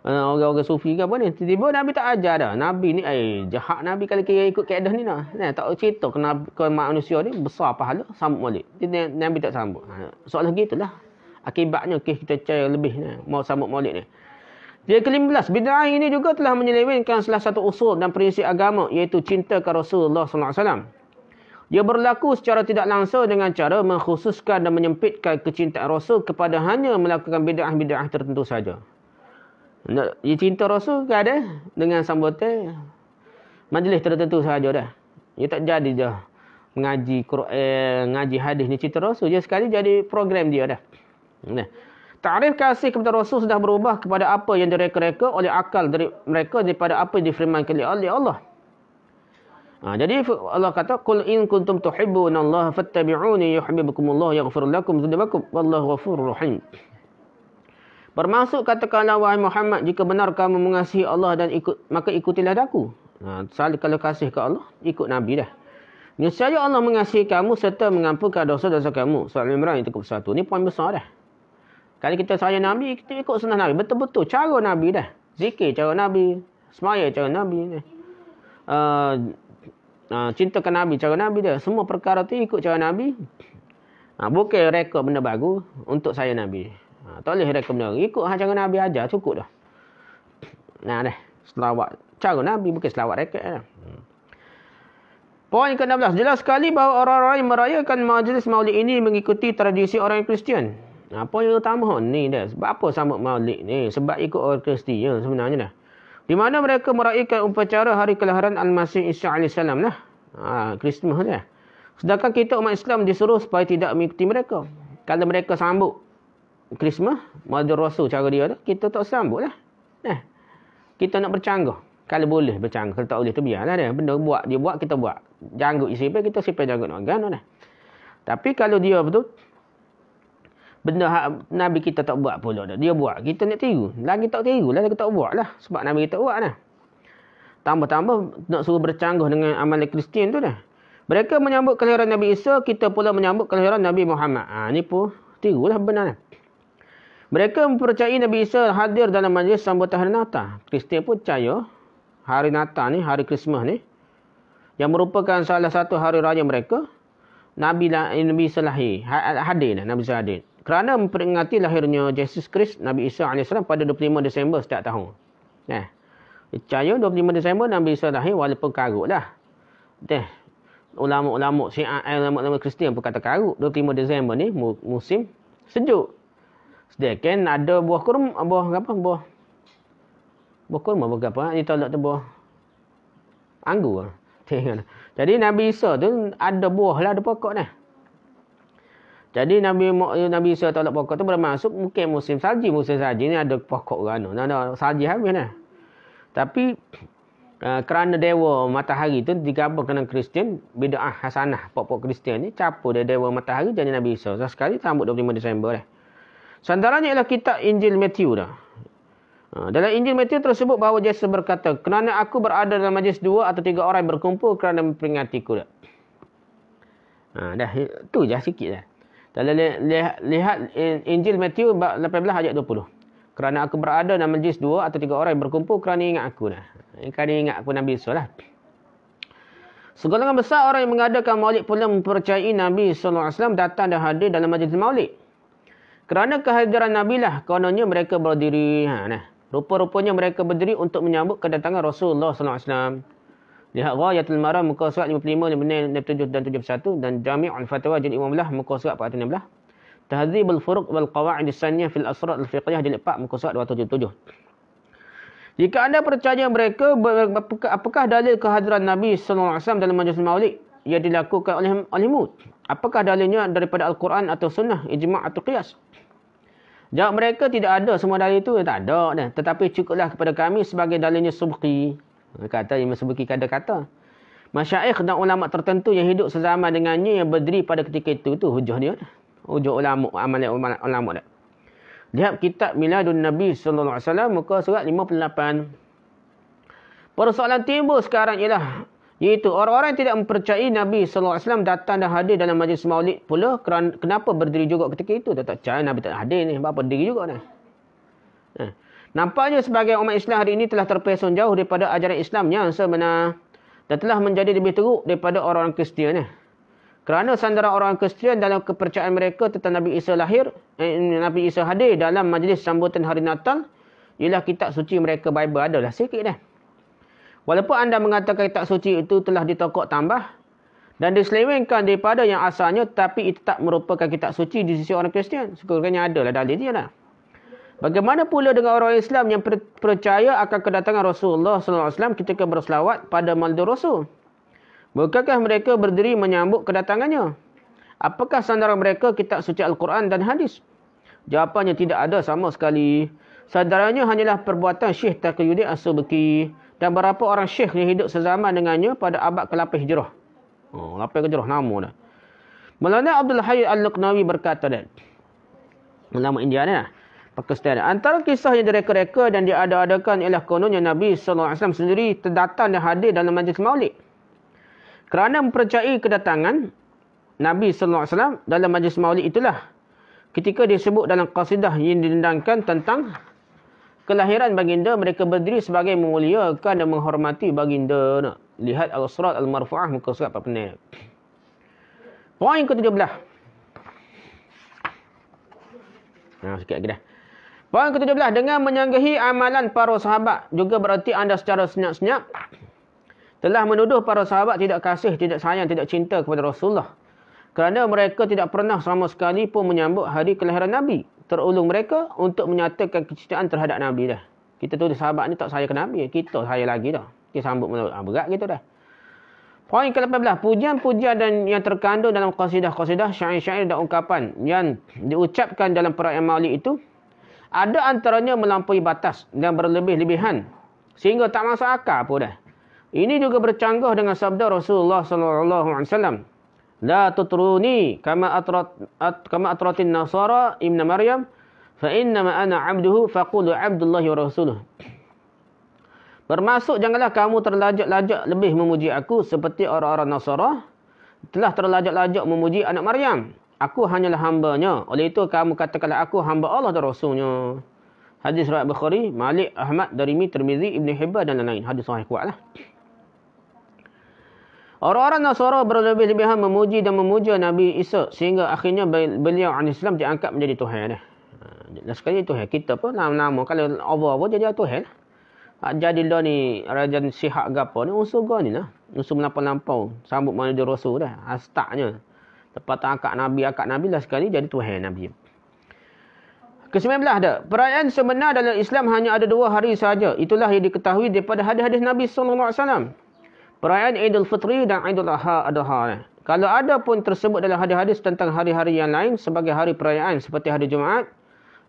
Ah, orang-orang sufi ke apa ni. Tiba-tiba Nabi tak ajar dah. Nabi ni, eh, jahat Nabi kalau kira ikut keadaan ni dah. Nah, tak cerita kena Nabi, ke manusia ni besar pahala, sambut balik. Jadi Nabi tak sambut. Ha, soalan gitulah. Akibatnya okay, kita cair lebih ni, mau sambut maulid ni. Dia ke-15, bid'ah ini juga telah menyelewengkan salah satu usul dan prinsip agama iaitu cinta ke Rasulullah SAW. Ia berlaku secara tidak langsung dengan cara mengkhususkan dan menyempitkan kecintaan Rasul kepada hanya melakukan bid'ah-bid'ah tertentu saja. Nak dia ya, cinta rasul ke ada dengan sambote majlis tertentu sahaja dah. Ia ya, tak jadi dah mengaji Quran, mengaji hadis ni cinta rasul je sekali jadi program dia dah. Nah. Tarif kasih kepada Rasul sudah berubah kepada apa yang direka-reka oleh akal dari mereka daripada apa yang difirmankan oleh Allah. Ha, jadi Allah kata kul in kuntum tuhibbunallaha fattabi'uni yuhibbukumullahu yaghfir lakum dzunubakum wallahu ghafurur rahim. Bermaksud katakanlah wahai Muhammad jika benar kamu mengasihi Allah dan ikut maka ikutilah aku. Ha, kalau kasih ke Allah, ikut Nabi dah. Nisaya Allah mengasihi kamu serta mengampunkan dosa-dosa kamu. Surah Imran itu cukup satu. Ini poin besar dah. Kalau kita saya Nabi, kita ikut sunnah Nabi. Betul-betul cara Nabi dah. Zikir cara Nabi. Semaya cara Nabi. Uh, ah, ah, Cinta ke Nabi cara Nabi dah. Semua perkara tu ikut cara Nabi. Uh, ah, bukan rekod benda bagus untuk saya Nabi tak boleh rekomendasi. Ikut ha, cara Nabi ajar, cukup dah. Nah, deh Selawat. Cara Nabi bukan selawat rekat. Lah. Eh. Poin ke-16. Jelas sekali bahawa orang-orang yang merayakan majlis maulid ini mengikuti tradisi orang Kristian. Nah, poin yang utama ni dah. Sebab apa sambut maulid ni? Sebab ikut orang Kristian ya, sebenarnya dah. Di mana mereka meraihkan upacara hari kelahiran Al-Masih Isa AS lah. Ha, Christmas dia. Sedangkan kita umat Islam disuruh supaya tidak mengikuti mereka. Kalau mereka sambut Christmas, Maulid Rasul cara dia tu, kita tak sambut lah. Eh, kita nak bercanggah. Kalau boleh bercanggah, kalau tak boleh tu biarlah dia. Benda buat, dia buat, kita buat. Janggut isi pun, kita sipai janggut nak gana lah. Tapi kalau dia betul, benda hak Nabi kita tak buat pula dah. Dia buat, kita nak tiru. Lagi tak tiru lah, kita tak buat lah. Sebab Nabi kita buat lah. Tambah-tambah nak suruh bercanggah dengan amalan Kristian tu dah. Mereka menyambut kelahiran Nabi Isa, kita pula menyambut kelahiran Nabi Muhammad. Ha, ni pun tiru lah benar lah. Mereka mempercayai Nabi Isa hadir dalam majlis sambutan hari Natal. Kristian pun percaya hari Natal ni, hari Christmas ni, yang merupakan salah satu hari raya mereka, Nabi, lah, eh, Nabi Isa lahir. Ha, ha, hadir lah, Nabi Isa hadir. Kerana memperingati lahirnya Yesus Kristus Nabi Isa AS pada 25 Disember setiap tahun. Eh. Percaya 25 Disember Nabi Isa lahir walaupun karut lah. Deh. Ulama-ulama Syiah, eh, ulama-ulama Kristian pun kata karut. 25 Disember ni musim sejuk. Sedangkan ada buah kurma, buah apa? Buah buah kurma buah apa? Ini tolak tu buah anggur. Tengok. Kan. Jadi Nabi Isa tu ada buah lah, ada pokok dah. Jadi Nabi Nabi Isa tolak pokok tu bermaksud mungkin musim salji, musim salji ni ada pokok rana. Nah, nah, salji habis dah. Tapi uh, kerana dewa matahari tu digabung dengan Kristian, bid'ah hasanah pokok Kristian ni capur dia dewa matahari jadi Nabi Isa. sekali sambut 25 Disember dah. Eh. Sandarannya ialah kitab Injil Matthew dah. Ha, dalam Injil Matthew tersebut bahawa Yesus berkata, kerana aku berada dalam majlis dua atau tiga orang berkumpul kerana memperingati ku. Ha, dah, tu je lah sikit dah. Dalam lihat, lihat Injil Matthew 18 ayat 20. Kerana aku berada dalam majlis dua atau tiga orang berkumpul kerana ingat aku dah. Ha, kali ingat aku Nabi Yesus lah. Segolongan besar orang yang mengadakan maulid pula mempercayai Nabi SAW datang dan hadir dalam majlis maulid. Kerana kehadiran Nabi lah, kononnya mereka berdiri. Ha, nah. Rupa-rupanya mereka berdiri untuk menyambut kedatangan Rasulullah SAW. Lihat Ghayatul Maram, muka surat 55, 57 dan 71. Dan Jami' al-Fatwa, jadi imamlah, muka surat 416. Tahzibul Furuq wal Qawa'id Sanniyah fil Asrar al Fiqhiyah jilid 4 muka surat 277. Jika anda percaya mereka apakah dalil kehadiran Nabi SAW dalam majlis Maulid yang dilakukan oleh oleh Apakah dalilnya daripada Al-Quran atau sunnah, ijma' atau qiyas? Jawab mereka tidak ada semua dalil itu. Ya tak ada. Dah. Tetapi cukuplah kepada kami sebagai dalilnya subqi. Kata Imam Subqi kata kata. Masyaikh dan ulama tertentu yang hidup sezaman dengannya yang berdiri pada ketika itu. tu hujah dia. Hujah ulama. Amal ulama. Dah. Lihat kitab Miladun Nabi Sallallahu Alaihi Wasallam muka surat 58. Persoalan timbul sekarang ialah Iaitu orang-orang yang tidak mempercayai Nabi SAW datang dan hadir dalam majlis maulid pula. Kenapa berdiri juga ketika itu? Tak percaya Nabi tak hadir ni. Bapa berdiri juga ni. Ha. Nampaknya sebagai umat Islam hari ini telah terpeson jauh daripada ajaran Islam yang sebenar. Dan telah menjadi lebih teruk daripada orang-orang Kristian. Kerana sandaran orang Kristian dalam kepercayaan mereka tentang Nabi Isa lahir, eh, Nabi Isa hadir dalam majlis sambutan hari Natal, ialah kitab suci mereka Bible adalah sikit dah. Walaupun anda mengatakan kitab suci itu telah ditokok tambah dan diselewengkan daripada yang asalnya tapi itu tak merupakan kitab suci di sisi orang Kristian. Sekurang-kurangnya lah dalil dia lah. Bagaimana pula dengan orang Islam yang percaya akan kedatangan Rasulullah SAW ketika berselawat pada Maldur Rasul? Bukankah mereka berdiri menyambut kedatangannya? Apakah sandaran mereka kitab suci Al-Quran dan hadis? Jawapannya tidak ada sama sekali. Sandarannya hanyalah perbuatan Syekh Taqiyuddin Asubuki. As dan berapa orang syekh yang hidup sezaman dengannya pada abad ke-8 hijrah. Oh, 8 hijrah nama dia. Maulana Abdul Hayy Al-Luqnawi berkata dan nama India ni lah. Pakistan. Lah. Antara kisah yang direka-reka dan diada-adakan ialah kononnya Nabi SAW sendiri terdatang dan hadir dalam majlis maulid. Kerana mempercayai kedatangan Nabi SAW dalam majlis maulid itulah. Ketika disebut dalam qasidah yang dilindangkan tentang kelahiran baginda mereka berdiri sebagai memuliakan dan menghormati baginda nak lihat al-surat al-marfuah muka surat 46 poin ke-17 nah sikit lagi dah poin ke-17 dengan menyanggahi amalan para sahabat juga berarti anda secara senyap-senyap telah menuduh para sahabat tidak kasih tidak sayang tidak cinta kepada Rasulullah kerana mereka tidak pernah sama sekali pun menyambut hari kelahiran Nabi terulung mereka untuk menyatakan kecintaan terhadap Nabi dah. Kita tu sahabat ni tak saya ke Nabi. Ya, kita saya lagi dah. Ah, kita sambut melalui. Ha, berat gitu dah. Poin ke-18. Pujian-pujian dan yang terkandung dalam qasidah-qasidah, syair-syair dan ungkapan yang diucapkan dalam perayaan maulid itu, ada antaranya melampaui batas dan berlebih-lebihan. Sehingga tak masuk akal pun dah. Ini juga bercanggah dengan sabda Rasulullah SAW la tutruni kama atrat at, kama atratin nasara ibnu maryam fa inna ma ana abduhu faqulu abdullah wa rasuluh bermaksud janganlah kamu terlajak-lajak lebih memuji aku seperti orang-orang nasara telah terlajak-lajak memuji anak maryam aku hanyalah hambaNya oleh itu kamu katakanlah aku hamba Allah dan rasulnya hadis riwayat bukhari malik ahmad darimi tirmizi ibnu hibban dan lain-lain hadis sahih kuatlah Orang-orang Nasara berlebih-lebihan memuji dan memuja Nabi Isa sehingga akhirnya beliau an Islam diangkat menjadi Tuhan. Ha, dan sekali Tuhan. Kita pun nama-nama. Kalau Allah pun jadi Tuhan. Ha, jadi dia ni, Raja Sihak Gapa ni, unsur gua ni lah. Unsur melampau-lampau. Sambut mana dia rasul dah. Ha, Astaknya. Lepas tu angkat Nabi, angkat Nabi lah sekali jadi Tuhan Nabi. Kesembilan dah. Perayaan sebenar dalam Islam hanya ada dua hari saja. Itulah yang diketahui daripada hadis-hadis Nabi SAW. Perayaan Idul Fitri dan Idul Adha Adha. Eh. Kalau ada pun tersebut dalam hadis-hadis tentang hari-hari yang lain sebagai hari perayaan seperti hari Jumaat,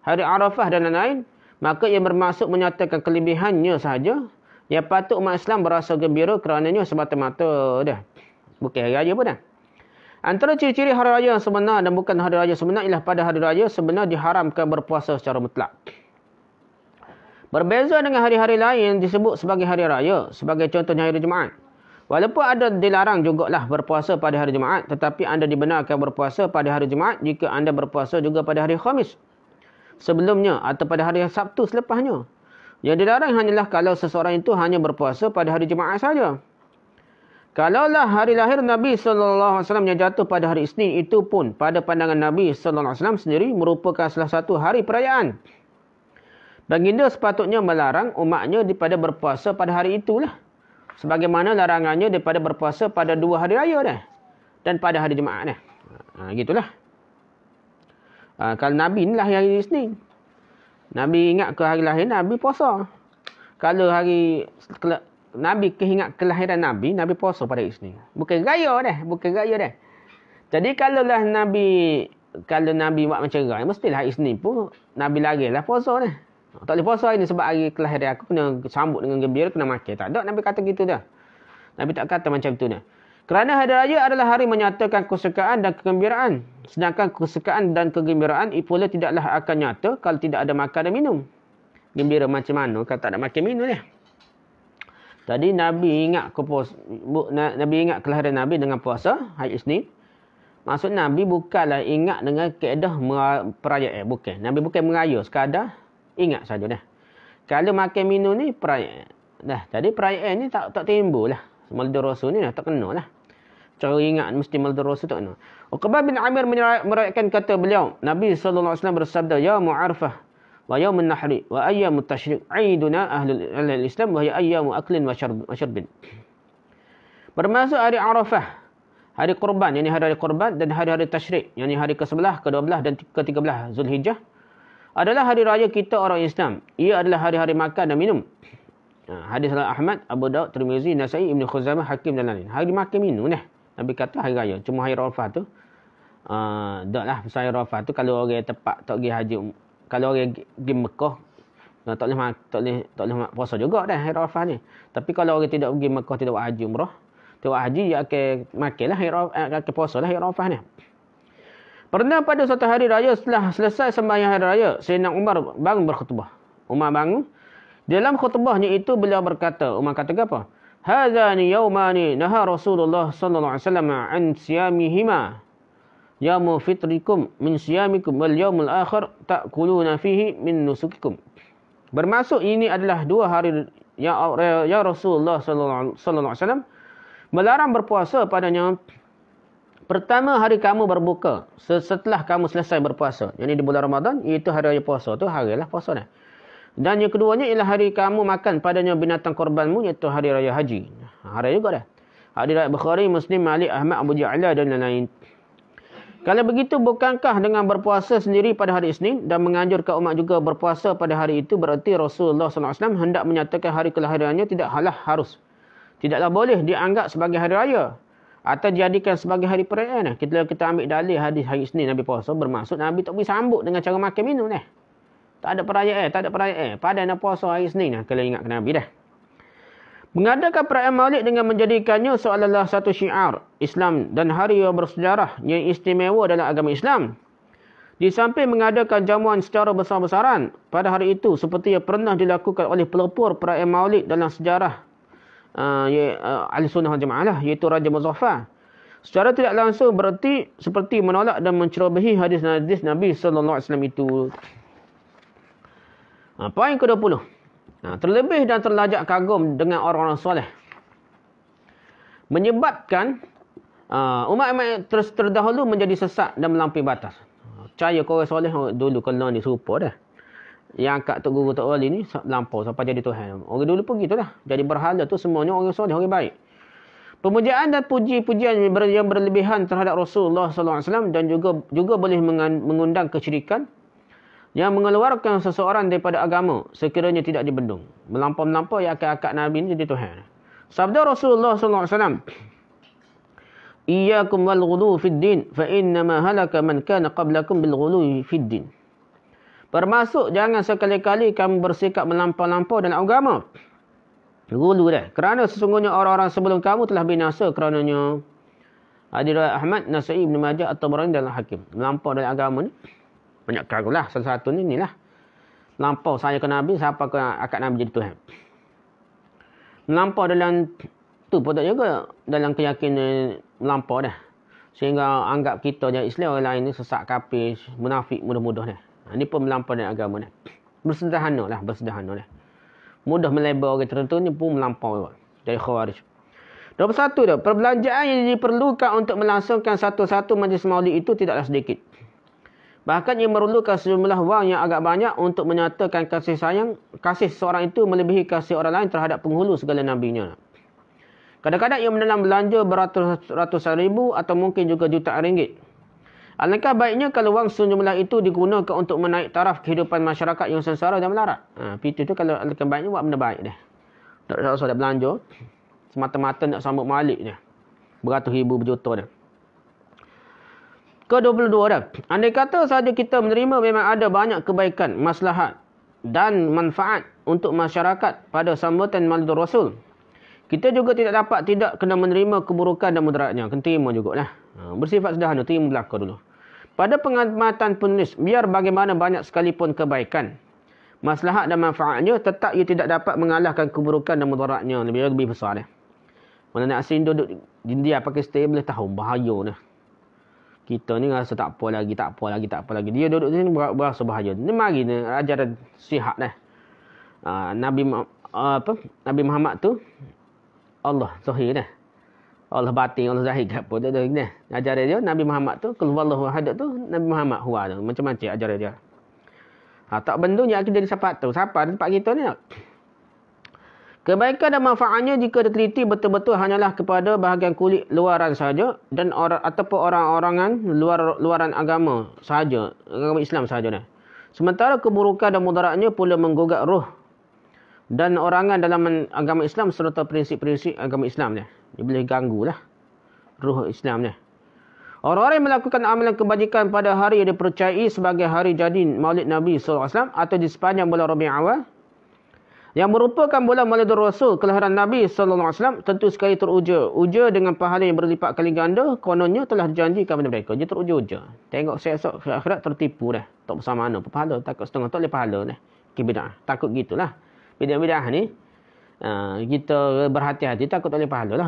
hari Arafah dan lain-lain, maka ia bermaksud menyatakan kelebihannya sahaja. Yang patut umat Islam berasa gembira kerananya semata-mata dah. Bukan hari raya pun dah. Antara ciri-ciri hari raya yang sebenar dan bukan hari raya sebenar ialah pada hari raya sebenar diharamkan berpuasa secara mutlak. Berbeza dengan hari-hari lain disebut sebagai hari raya. Sebagai contohnya hari Jumaat. Walaupun ada dilarang jugalah berpuasa pada hari Jumaat, tetapi anda dibenarkan berpuasa pada hari Jumaat jika anda berpuasa juga pada hari Khamis sebelumnya atau pada hari Sabtu selepasnya. Yang dilarang hanyalah kalau seseorang itu hanya berpuasa pada hari Jumaat saja. Kalaulah hari lahir Nabi SAW yang jatuh pada hari Isnin itu pun pada pandangan Nabi SAW sendiri merupakan salah satu hari perayaan. Baginda sepatutnya melarang umatnya daripada berpuasa pada hari itulah sebagaimana larangannya daripada berpuasa pada dua hari raya dah dan pada hari jumaat dah. Ha gitulah. Ha, kalau Nabi ni lahir hari Isnin. Nabi ingat ke hari lahir Nabi puasa. Kalau hari Nabi keingat kelahiran Nabi, Nabi puasa pada Isnin. Bukan raya dah, bukan raya dah. Jadi kalaulah Nabi kalau Nabi buat macam gerai, mestilah Isnin pun Nabi larilah puasa dah. Tak boleh puasa ini sebab hari kelahiran aku kena sambut dengan gembira, kena makan. Tak ada Nabi kata gitu dah. Nabi tak kata macam tu dah. Kerana hari raya adalah hari menyatakan kesukaan dan kegembiraan. Sedangkan kesukaan dan kegembiraan pula tidaklah akan nyata kalau tidak ada makan dan minum. Gembira macam mana kalau tak ada makan minum dia. Tadi Nabi ingat kepos, Nabi ingat kelahiran Nabi dengan puasa hari Isnin. Maksud Nabi bukanlah ingat dengan keadaan perayaan. Eh, bukan. Nabi bukan meraya sekadar Ingat saja dah. Kalau makan minum ni perayaan. Dah, jadi perayaan ni tak tak timbul lah. Maldur Rasul ni dah tak kena lah. Cara ingat mesti Maldur Rasul tak kena. Uqbah bin Amir merayakan kata beliau. Nabi Wasallam bersabda, Ya Mu'arfah, wa yawmun nahri, wa ayyamun tashriq, aiduna ahlul islam, wa ya ayyamun aklin wa syarbin. Bermaksud hari Arafah, hari kurban, yang ini hari-hari korban, dan hari-hari tashriq, yang ini hari ke-11, ke-12, dan ke-13, Zulhijjah adalah hari raya kita orang Islam. Ia adalah hari-hari makan dan minum. Ha, hadis Al Ahmad, Abu Daud, Tirmizi, Nasai, Ibn Khuzamah, Hakim dan lain-lain. Hari makan minum ni. Nabi kata hari raya. Cuma hari Rafah tu. Uh, lah. Pasal hari Rafah tu kalau orang tepat tak pergi haji. Kalau orang pergi Mekah. Tak boleh, tak puasa juga dah hari Rafah ni. Tapi kalau orang tidak pergi Mekah, tidak buat haji umrah. Tidak buat haji, dia akan makan lah. Eh, akan puasa lah hari Rafah ni. Pernah pada suatu hari raya setelah selesai sembahyang hari raya, Sayyidina Umar bangun berkhutbah. Umar bangun. Dalam khutbahnya itu beliau berkata, Umar kata apa? Hadzani yawmani naha Rasulullah sallallahu alaihi wasallam an siyamihima. Yaumul fitrikum min siyamikum wal yaumul akhir ta'kuluna fihi min nusukikum. Bermaksud ini adalah dua hari yang ya Rasulullah sallallahu alaihi wasallam melarang berpuasa padanya Pertama hari kamu berbuka setelah kamu selesai berpuasa. Jadi di bulan Ramadan itu hari raya puasa tu harilah puasa dah. Dan yang keduanya ialah hari kamu makan padanya binatang korbanmu iaitu hari raya haji. Ha, hari juga dah. Hadis riwayat Bukhari, Muslim, Malik, Ahmad, Abu Ja'la dan lain-lain. Kalau begitu bukankah dengan berpuasa sendiri pada hari Isnin dan menganjurkan umat juga berpuasa pada hari itu berarti Rasulullah SAW hendak menyatakan hari kelahirannya tidak halah harus. Tidaklah boleh dianggap sebagai hari raya atau jadikan sebagai hari perayaan. Lah. Kita kita ambil dalil hadis hari Isnin Nabi puasa bermaksud Nabi tak boleh sambut dengan cara makan minum dah. Tak ada perayaan, tak ada perayaan. Pada Nabi puasa hari Isnin kalau ingat ke Nabi dah. Mengadakan perayaan Maulid dengan menjadikannya seolah-olah satu syiar Islam dan hari yang bersejarah yang istimewa dalam agama Islam. Di samping mengadakan jamuan secara besar-besaran pada hari itu seperti yang pernah dilakukan oleh pelopor perayaan Maulid dalam sejarah Ah, ya, uh, ahli sunnah jemaah lah iaitu Raja Muzaffar secara tidak langsung berarti seperti menolak dan mencerobohi hadis-hadis Nabi sallallahu alaihi wasallam itu Apa yang ke-20 ha, terlebih dan terlajak kagum dengan orang-orang soleh menyebabkan uh, umat-umat terdahulu menjadi sesat dan melampaui batas. Caya kau soleh dulu kena ni serupa dah yang angkat Tok Guru Tok Wali ni lampau sampai jadi Tuhan. Orang dulu pun gitulah. Jadi berhala tu semuanya orang soleh, orang baik. Pemujaan dan puji-pujian yang berlebihan terhadap Rasulullah SAW dan juga juga boleh mengundang kecirikan yang mengeluarkan seseorang daripada agama sekiranya tidak dibendung. Melampau-melampau yang akad-akad Nabi ni jadi Tuhan. Sabda Rasulullah SAW. Iyakum wal-ghulu fi din fa innama halaka man kana qablakum bil-ghulu fi din. Bermaksud jangan sekali-kali kamu bersikap melampau-lampau dalam agama. Gulu dah. Kerana sesungguhnya orang-orang sebelum kamu telah binasa kerananya. Adilah Ahmad Nasai Ibn Majah atau Barani dalam Hakim. Melampau dalam agama ni. Banyak kagulah. Salah satu ni ni lah. Melampau saya ke Nabi. Siapa ke akad Nabi jadi Tuhan. Melampau dalam tu pun tak juga. Dalam keyakinan melampau dah. Sehingga anggap kita yang Islam orang lain ni sesak kapis. Munafik mudah-mudah dah. Ini ha, pun melampau agama ni. Bersederhana lah, bersederhana lah. Mudah melabel orang tertentu ni pun melampau lah. Dari khawarij. 21 dia, perbelanjaan yang diperlukan untuk melangsungkan satu-satu majlis maulid itu tidaklah sedikit. Bahkan ia memerlukan sejumlah wang yang agak banyak untuk menyatakan kasih sayang. Kasih seorang itu melebihi kasih orang lain terhadap penghulu segala nabi nabinya. Kadang-kadang ia menelan belanja beratus-ratus ribu atau mungkin juga jutaan ringgit. Alangkah baiknya kalau wang sejumlah itu digunakan untuk menaik taraf kehidupan masyarakat yang sengsara dan melarat. Ha, itu tu kalau alangkah baiknya buat benda baik dia. Tak ada soal belanja. Semata-mata nak sambut malik dia. Beratus ribu berjuta dia. Ke-22 dah. Andai kata sahaja kita menerima memang ada banyak kebaikan, maslahat dan manfaat untuk masyarakat pada sambutan Maulidur Rasul. Kita juga tidak dapat tidak kena menerima keburukan dan mudaratnya. Kena terima juga lah. Ha, bersifat sederhana, terima berlaku dulu. Pada pengamatan penulis, biar bagaimana banyak sekalipun kebaikan, maslahat dan manfaatnya tetap ia tidak dapat mengalahkan keburukan dan mudaratnya lebih lebih besar dia. Mana nak asing duduk di India pakai stay boleh tahu bahaya ni. Kita ni rasa tak apa lagi, tak apa lagi, tak apa lagi. Dia duduk di sini berasa bahaya. Ni mari ni ajaran sihat dah. Nabi apa? Nabi Muhammad tu Allah zahir dah. Allah batin, Allah zahir ke apa. Dia, dia, Ajaran dia, Nabi Muhammad tu, Kulwallahu hadat tu, Nabi Muhammad huwa tu. Macam-macam ajar dia. Ha, tak benda ni, aku jadi siapa tu. Siapa tempat kita ni? Kebaikan dan manfaatnya jika diteliti betul-betul hanyalah kepada bahagian kulit luaran sahaja dan or, ataupun orang-orangan luar luaran agama sahaja, agama Islam sahaja. Ni. Sementara keburukan dan mudaratnya pula menggugat roh dan orangan dalam agama Islam serta prinsip-prinsip agama Islam. Ni. Dia boleh ganggu lah. Ruh Islamnya. Orang-orang yang melakukan amalan kebajikan pada hari yang dipercayai sebagai hari jadi maulid Nabi SAW atau di sepanjang bulan Rabi Awal. Yang merupakan bulan maulid Rasul kelahiran Nabi SAW tentu sekali teruja. Uja dengan pahala yang berlipat kali ganda kononnya telah dijanjikan kepada mereka. Dia teruja-uja. Tengok seksok akhirat tertipu dah. Tak bersama mana pahala. Takut setengah tak boleh pahala dah. Kibidah. Takut gitulah. Bidah-bidah ni. Ha, kita berhati-hati takut tak boleh pahala lah.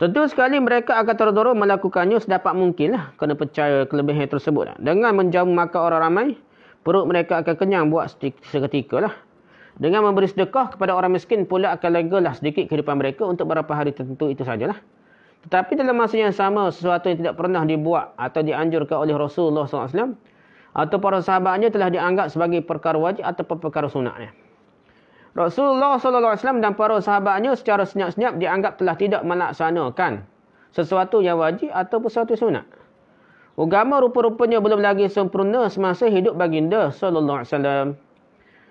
Tentu sekali mereka akan terdorong melakukannya sedapat mungkin lah. Kena percaya kelebihan tersebut lah. Dengan menjamu makan orang ramai, perut mereka akan kenyang buat seketika lah. Dengan memberi sedekah kepada orang miskin pula akan legalah sedikit kehidupan mereka untuk beberapa hari tertentu itu sajalah. Tetapi dalam masa yang sama, sesuatu yang tidak pernah dibuat atau dianjurkan oleh Rasulullah SAW atau para sahabatnya telah dianggap sebagai perkara wajib atau perkara sunatnya. Rasulullah sallallahu alaihi wasallam dan para sahabatnya secara senyap-senyap dianggap telah tidak melaksanakan sesuatu yang wajib atau sesuatu sunat. Agama rupa-rupanya belum lagi sempurna semasa hidup baginda sallallahu alaihi wasallam.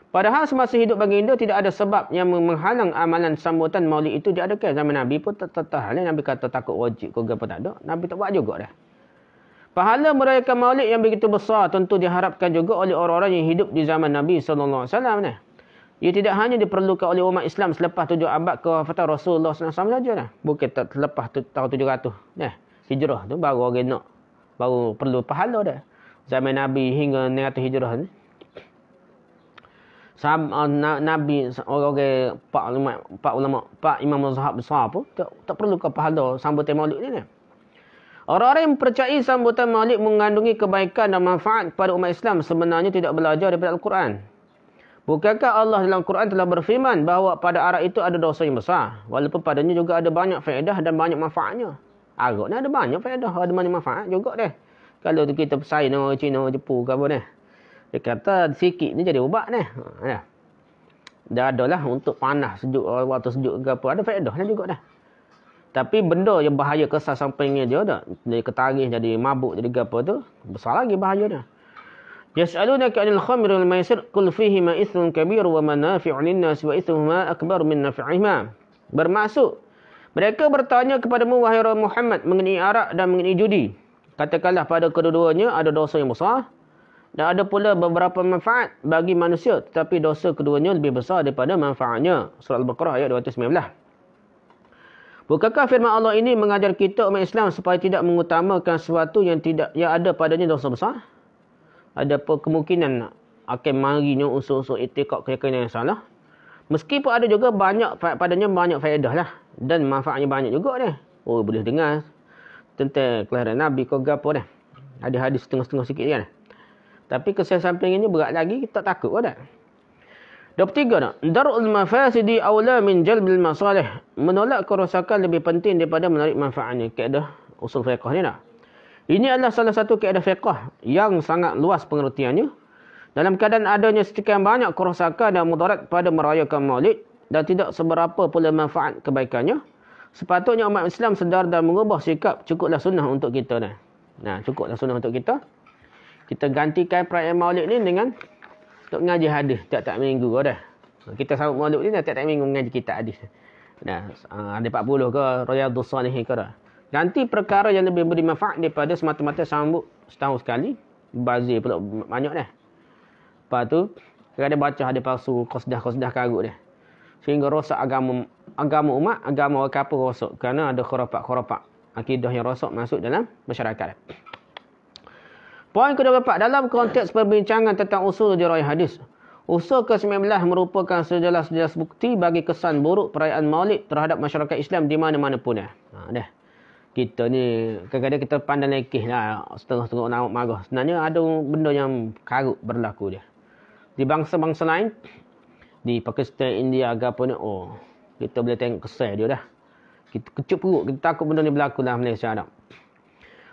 Padahal semasa hidup baginda tidak ada sebab yang menghalang amalan sambutan maulid itu diadakan zaman Nabi pun tetap hal Nabi kata takut wajib kau apa tak ada. Nabi tak buat juga dah. Pahala merayakan maulid yang begitu besar tentu diharapkan juga oleh orang-orang yang hidup di zaman Nabi sallallahu alaihi wasallam ia tidak hanya diperlukan oleh umat Islam selepas tujuh abad kewafatan Rasulullah SAW saja dah. Bukan selepas tahun tujuh ratus. Nah, hijrah tu baru orang nak. Baru perlu pahala dah. Zaman Nabi hingga negatif hijrah ni. Sahab, eh, Nabi, orang-orang pak ulama, pak ulama, pak imam mazhab besar pun tak, tak perlu ke pahala sambutan maulid ni. Orang-orang yang percayai sambutan maulid mengandungi kebaikan dan manfaat kepada umat Islam sebenarnya tidak belajar daripada Al-Quran. Bukankah Allah dalam Quran telah berfirman bahawa pada arak itu ada dosa yang besar. Walaupun padanya juga ada banyak faedah dan banyak manfaatnya. Arak ni ada banyak faedah, ada banyak manfaat juga deh. Kalau kita pesaing dengan orang Cina, Jepun ke apa ni. Dia kata sikit ni jadi ubat ni. Ha, ya. dia lah untuk panah sejuk, waktu sejuk ke apa. Ada faedah ni juga dah. Tapi benda yang bahaya kesal sampingnya dia dah. Jadi ketarik, jadi mabuk, jadi apa tu. Besar lagi bahaya dia. Yas'alunaka 'anil khamri wal maisir qul fihi ma ithmun kabir wa manafi'un nas wa ithmuhuma akbar min naf'ihima. Bermaksud mereka bertanya kepadamu wahai Rasul Muhammad mengenai arak dan mengenai judi. Katakanlah pada kedua-duanya ada dosa yang besar dan ada pula beberapa manfaat bagi manusia tetapi dosa keduanya lebih besar daripada manfaatnya. Surah Al-Baqarah ayat 219. Bukankah firman Allah ini mengajar kita umat Islam supaya tidak mengutamakan sesuatu yang tidak yang ada padanya dosa besar? ada apa kemungkinan akan marinya unsur-unsur itikad keyakinan yang salah. Meskipun ada juga banyak padanya banyak faedah lah. Dan manfaatnya banyak juga dia. Oh boleh dengar tentang kelahiran Nabi kau gapo dah. Ada hadis setengah-setengah sikit kan. Tapi kesan sampingnya berat lagi kita tak takut kan. Dua tiga nak. Darul mafasidi awla min jalbil masalih. Menolak kerosakan lebih penting daripada menarik manfaatnya. dah usul fiqah ni nak. Ini adalah salah satu keadaan fiqah yang sangat luas pengertiannya. Dalam keadaan adanya setiap banyak kerosakan dan mudarat pada merayakan maulid dan tidak seberapa pula manfaat kebaikannya, sepatutnya umat Islam sedar dan mengubah sikap cukuplah sunnah untuk kita. Dah. Nah, cukuplah sunnah untuk kita. Kita gantikan perayaan maulid ni dengan untuk mengaji hadis tiap-tiap minggu. Dah. Kita sahabat maulid ni tiap-tiap minggu mengaji kita hadis. Nah, ah, ada 40 ke, Raya Dussalihi ke dah. Ganti perkara yang lebih beri manfaat daripada semata-mata sambut setahun sekali. Bazir pula banyak dah. Lepas tu, kadang baca ada palsu, kosdah-kosdah karut dah. Sehingga rosak agama agama umat, agama orang kapal rosak. Kerana ada khurafat-khurafat. Akidah yang rosak masuk dalam masyarakat. Poin ke-24, dalam konteks perbincangan tentang usul jerai hadis. Usul ke-19 merupakan sejelas-jelas bukti bagi kesan buruk perayaan maulid terhadap masyarakat Islam di mana-mana pun. Ha, dah kita ni kadang-kadang kita pandang lekeh lah setengah-setengah nak marah sebenarnya ada benda yang karut berlaku dia di bangsa-bangsa lain di Pakistan, India agak ni oh kita boleh tengok kesal dia dah kita kecup perut kita takut benda ni berlaku dalam Malaysia Arab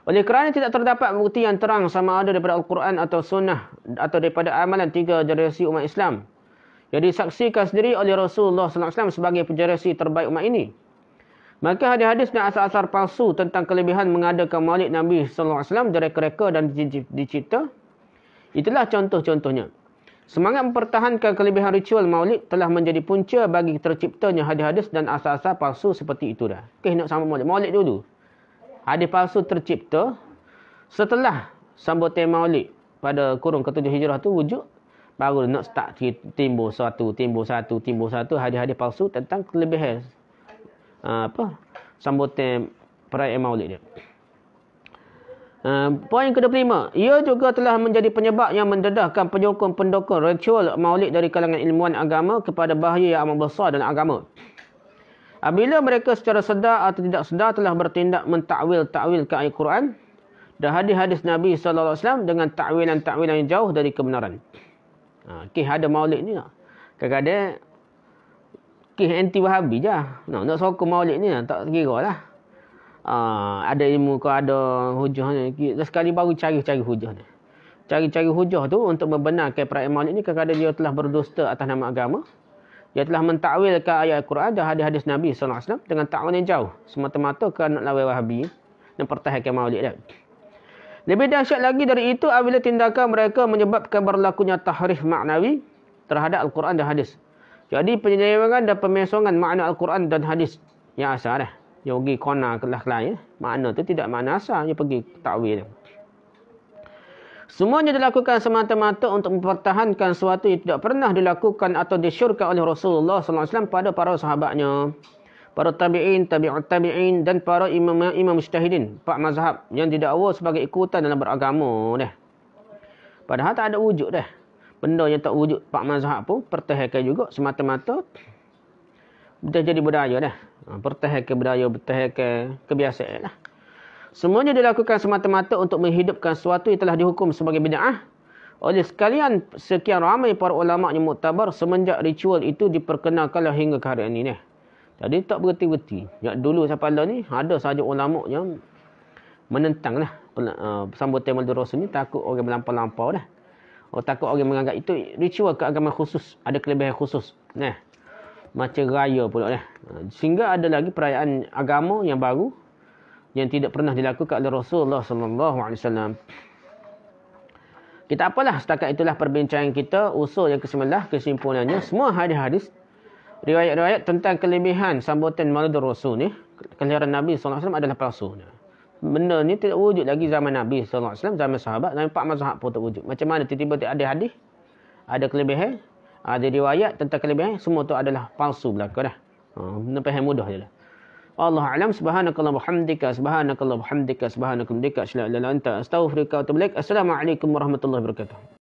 oleh kerana tidak terdapat bukti yang terang sama ada daripada Al-Quran atau Sunnah atau daripada amalan tiga generasi umat Islam yang disaksikan sendiri oleh Rasulullah SAW sebagai generasi terbaik umat ini. Maka hadis-hadis dan asal-asal palsu tentang kelebihan mengadakan maulid Nabi SAW direka-reka dan dicipta. Itulah contoh-contohnya. Semangat mempertahankan kelebihan ritual maulid telah menjadi punca bagi terciptanya hadis-hadis dan asal-asal palsu seperti itu dah. Okey, nak sambung maulid. Maulid dulu. Hadis palsu tercipta setelah sambutan maulid pada kurung ketujuh hijrah tu wujud. Baru nak start timbul satu, timbul satu, timbul satu hadis-hadis palsu tentang kelebihan uh, apa sambutan perayaan maulid dia. Uh, poin ke-25, ia juga telah menjadi penyebab yang mendedahkan penyokong-pendokong ritual maulid dari kalangan ilmuwan agama kepada bahaya yang amat besar dalam agama. Apabila mereka secara sedar atau tidak sedar telah bertindak mentakwil-takwil ke ayat Quran dan hadis-hadis Nabi SAW dengan takwilan-takwilan yang jauh dari kebenaran. Uh, ah, okay, ada maulid ni Kadang-kadang kes anti wahabi je lah. nak nak sokong maulid ni lah, tak kira lah uh, ada ilmu ke ada hujah ni sekali baru cari-cari hujah ni cari-cari hujah tu untuk membenarkan perayaan maulid ni kerana dia telah berdusta atas nama agama dia telah mentakwilkan ayat Al-Quran dan hadis-hadis Nabi SAW dengan takwil yang jauh. Semata-mata kerana lawai wahabi dan pertahankan maulid dia. Lebih dahsyat lagi dari itu, apabila tindakan mereka menyebabkan berlakunya tahrif maknawi terhadap Al-Quran dan hadis. Jadi penyelewengan dan pemesongan makna Al-Quran dan hadis yang asal dah. Yang pergi kona ke lah ya. Makna tu tidak makna asal. Yang pergi takwil. Semuanya dilakukan semata-mata untuk mempertahankan sesuatu yang tidak pernah dilakukan atau disyurkan oleh Rasulullah SAW pada para sahabatnya. Para tabi'in, tabi'ut tabi'in dan para imam imam mustahidin. Pak mazhab yang didakwa sebagai ikutan dalam beragama. Dah. Padahal tak ada wujud dah benda yang tak wujud pak mazhab pun pertahankan juga semata-mata betul jadi budaya dah. Ha, pertahankan budaya, pertahankan kebiasaan lah. Semuanya dilakukan semata-mata untuk menghidupkan sesuatu yang telah dihukum sebagai bid'ah. Oleh sekalian sekian ramai para ulama yang muktabar semenjak ritual itu diperkenalkan hingga ke hari ini dah. Jadi tak berhenti-henti. Ya, dulu sampai Allah ni ada saja ulama yang menentang lah. Uh, sambutan Maldur Rasul ni takut orang melampau-lampau dah. Orang takut orang menganggap itu ritual keagamaan khusus. Ada kelebihan khusus. Nah. Macam raya pula. Nah. Sehingga ada lagi perayaan agama yang baru. Yang tidak pernah dilakukan oleh Rasulullah SAW. Kita apalah setakat itulah perbincangan kita. Usul yang kesemelah. Kesimpulannya. Semua hadis-hadis. Riwayat-riwayat tentang kelebihan sambutan Maulidur Rasul ni. Kelahiran Nabi SAW adalah palsu. Nah benda ni tidak wujud lagi zaman Nabi SAW, zaman sahabat, zaman empat mazhab pun tak wujud. Macam mana tiba-tiba ada hadis, ada kelebihan, ada riwayat tentang kelebihan, semua tu adalah palsu belakang. dah. Ha, benda paham mudah je lah. Allah alam subhanakallah hamdika subhanakallah hamdika subhanakallah hamdika asyhadu an la ilaha illa anta astaghfiruka wa atubu ilaik assalamu alaikum warahmatullahi wabarakatuh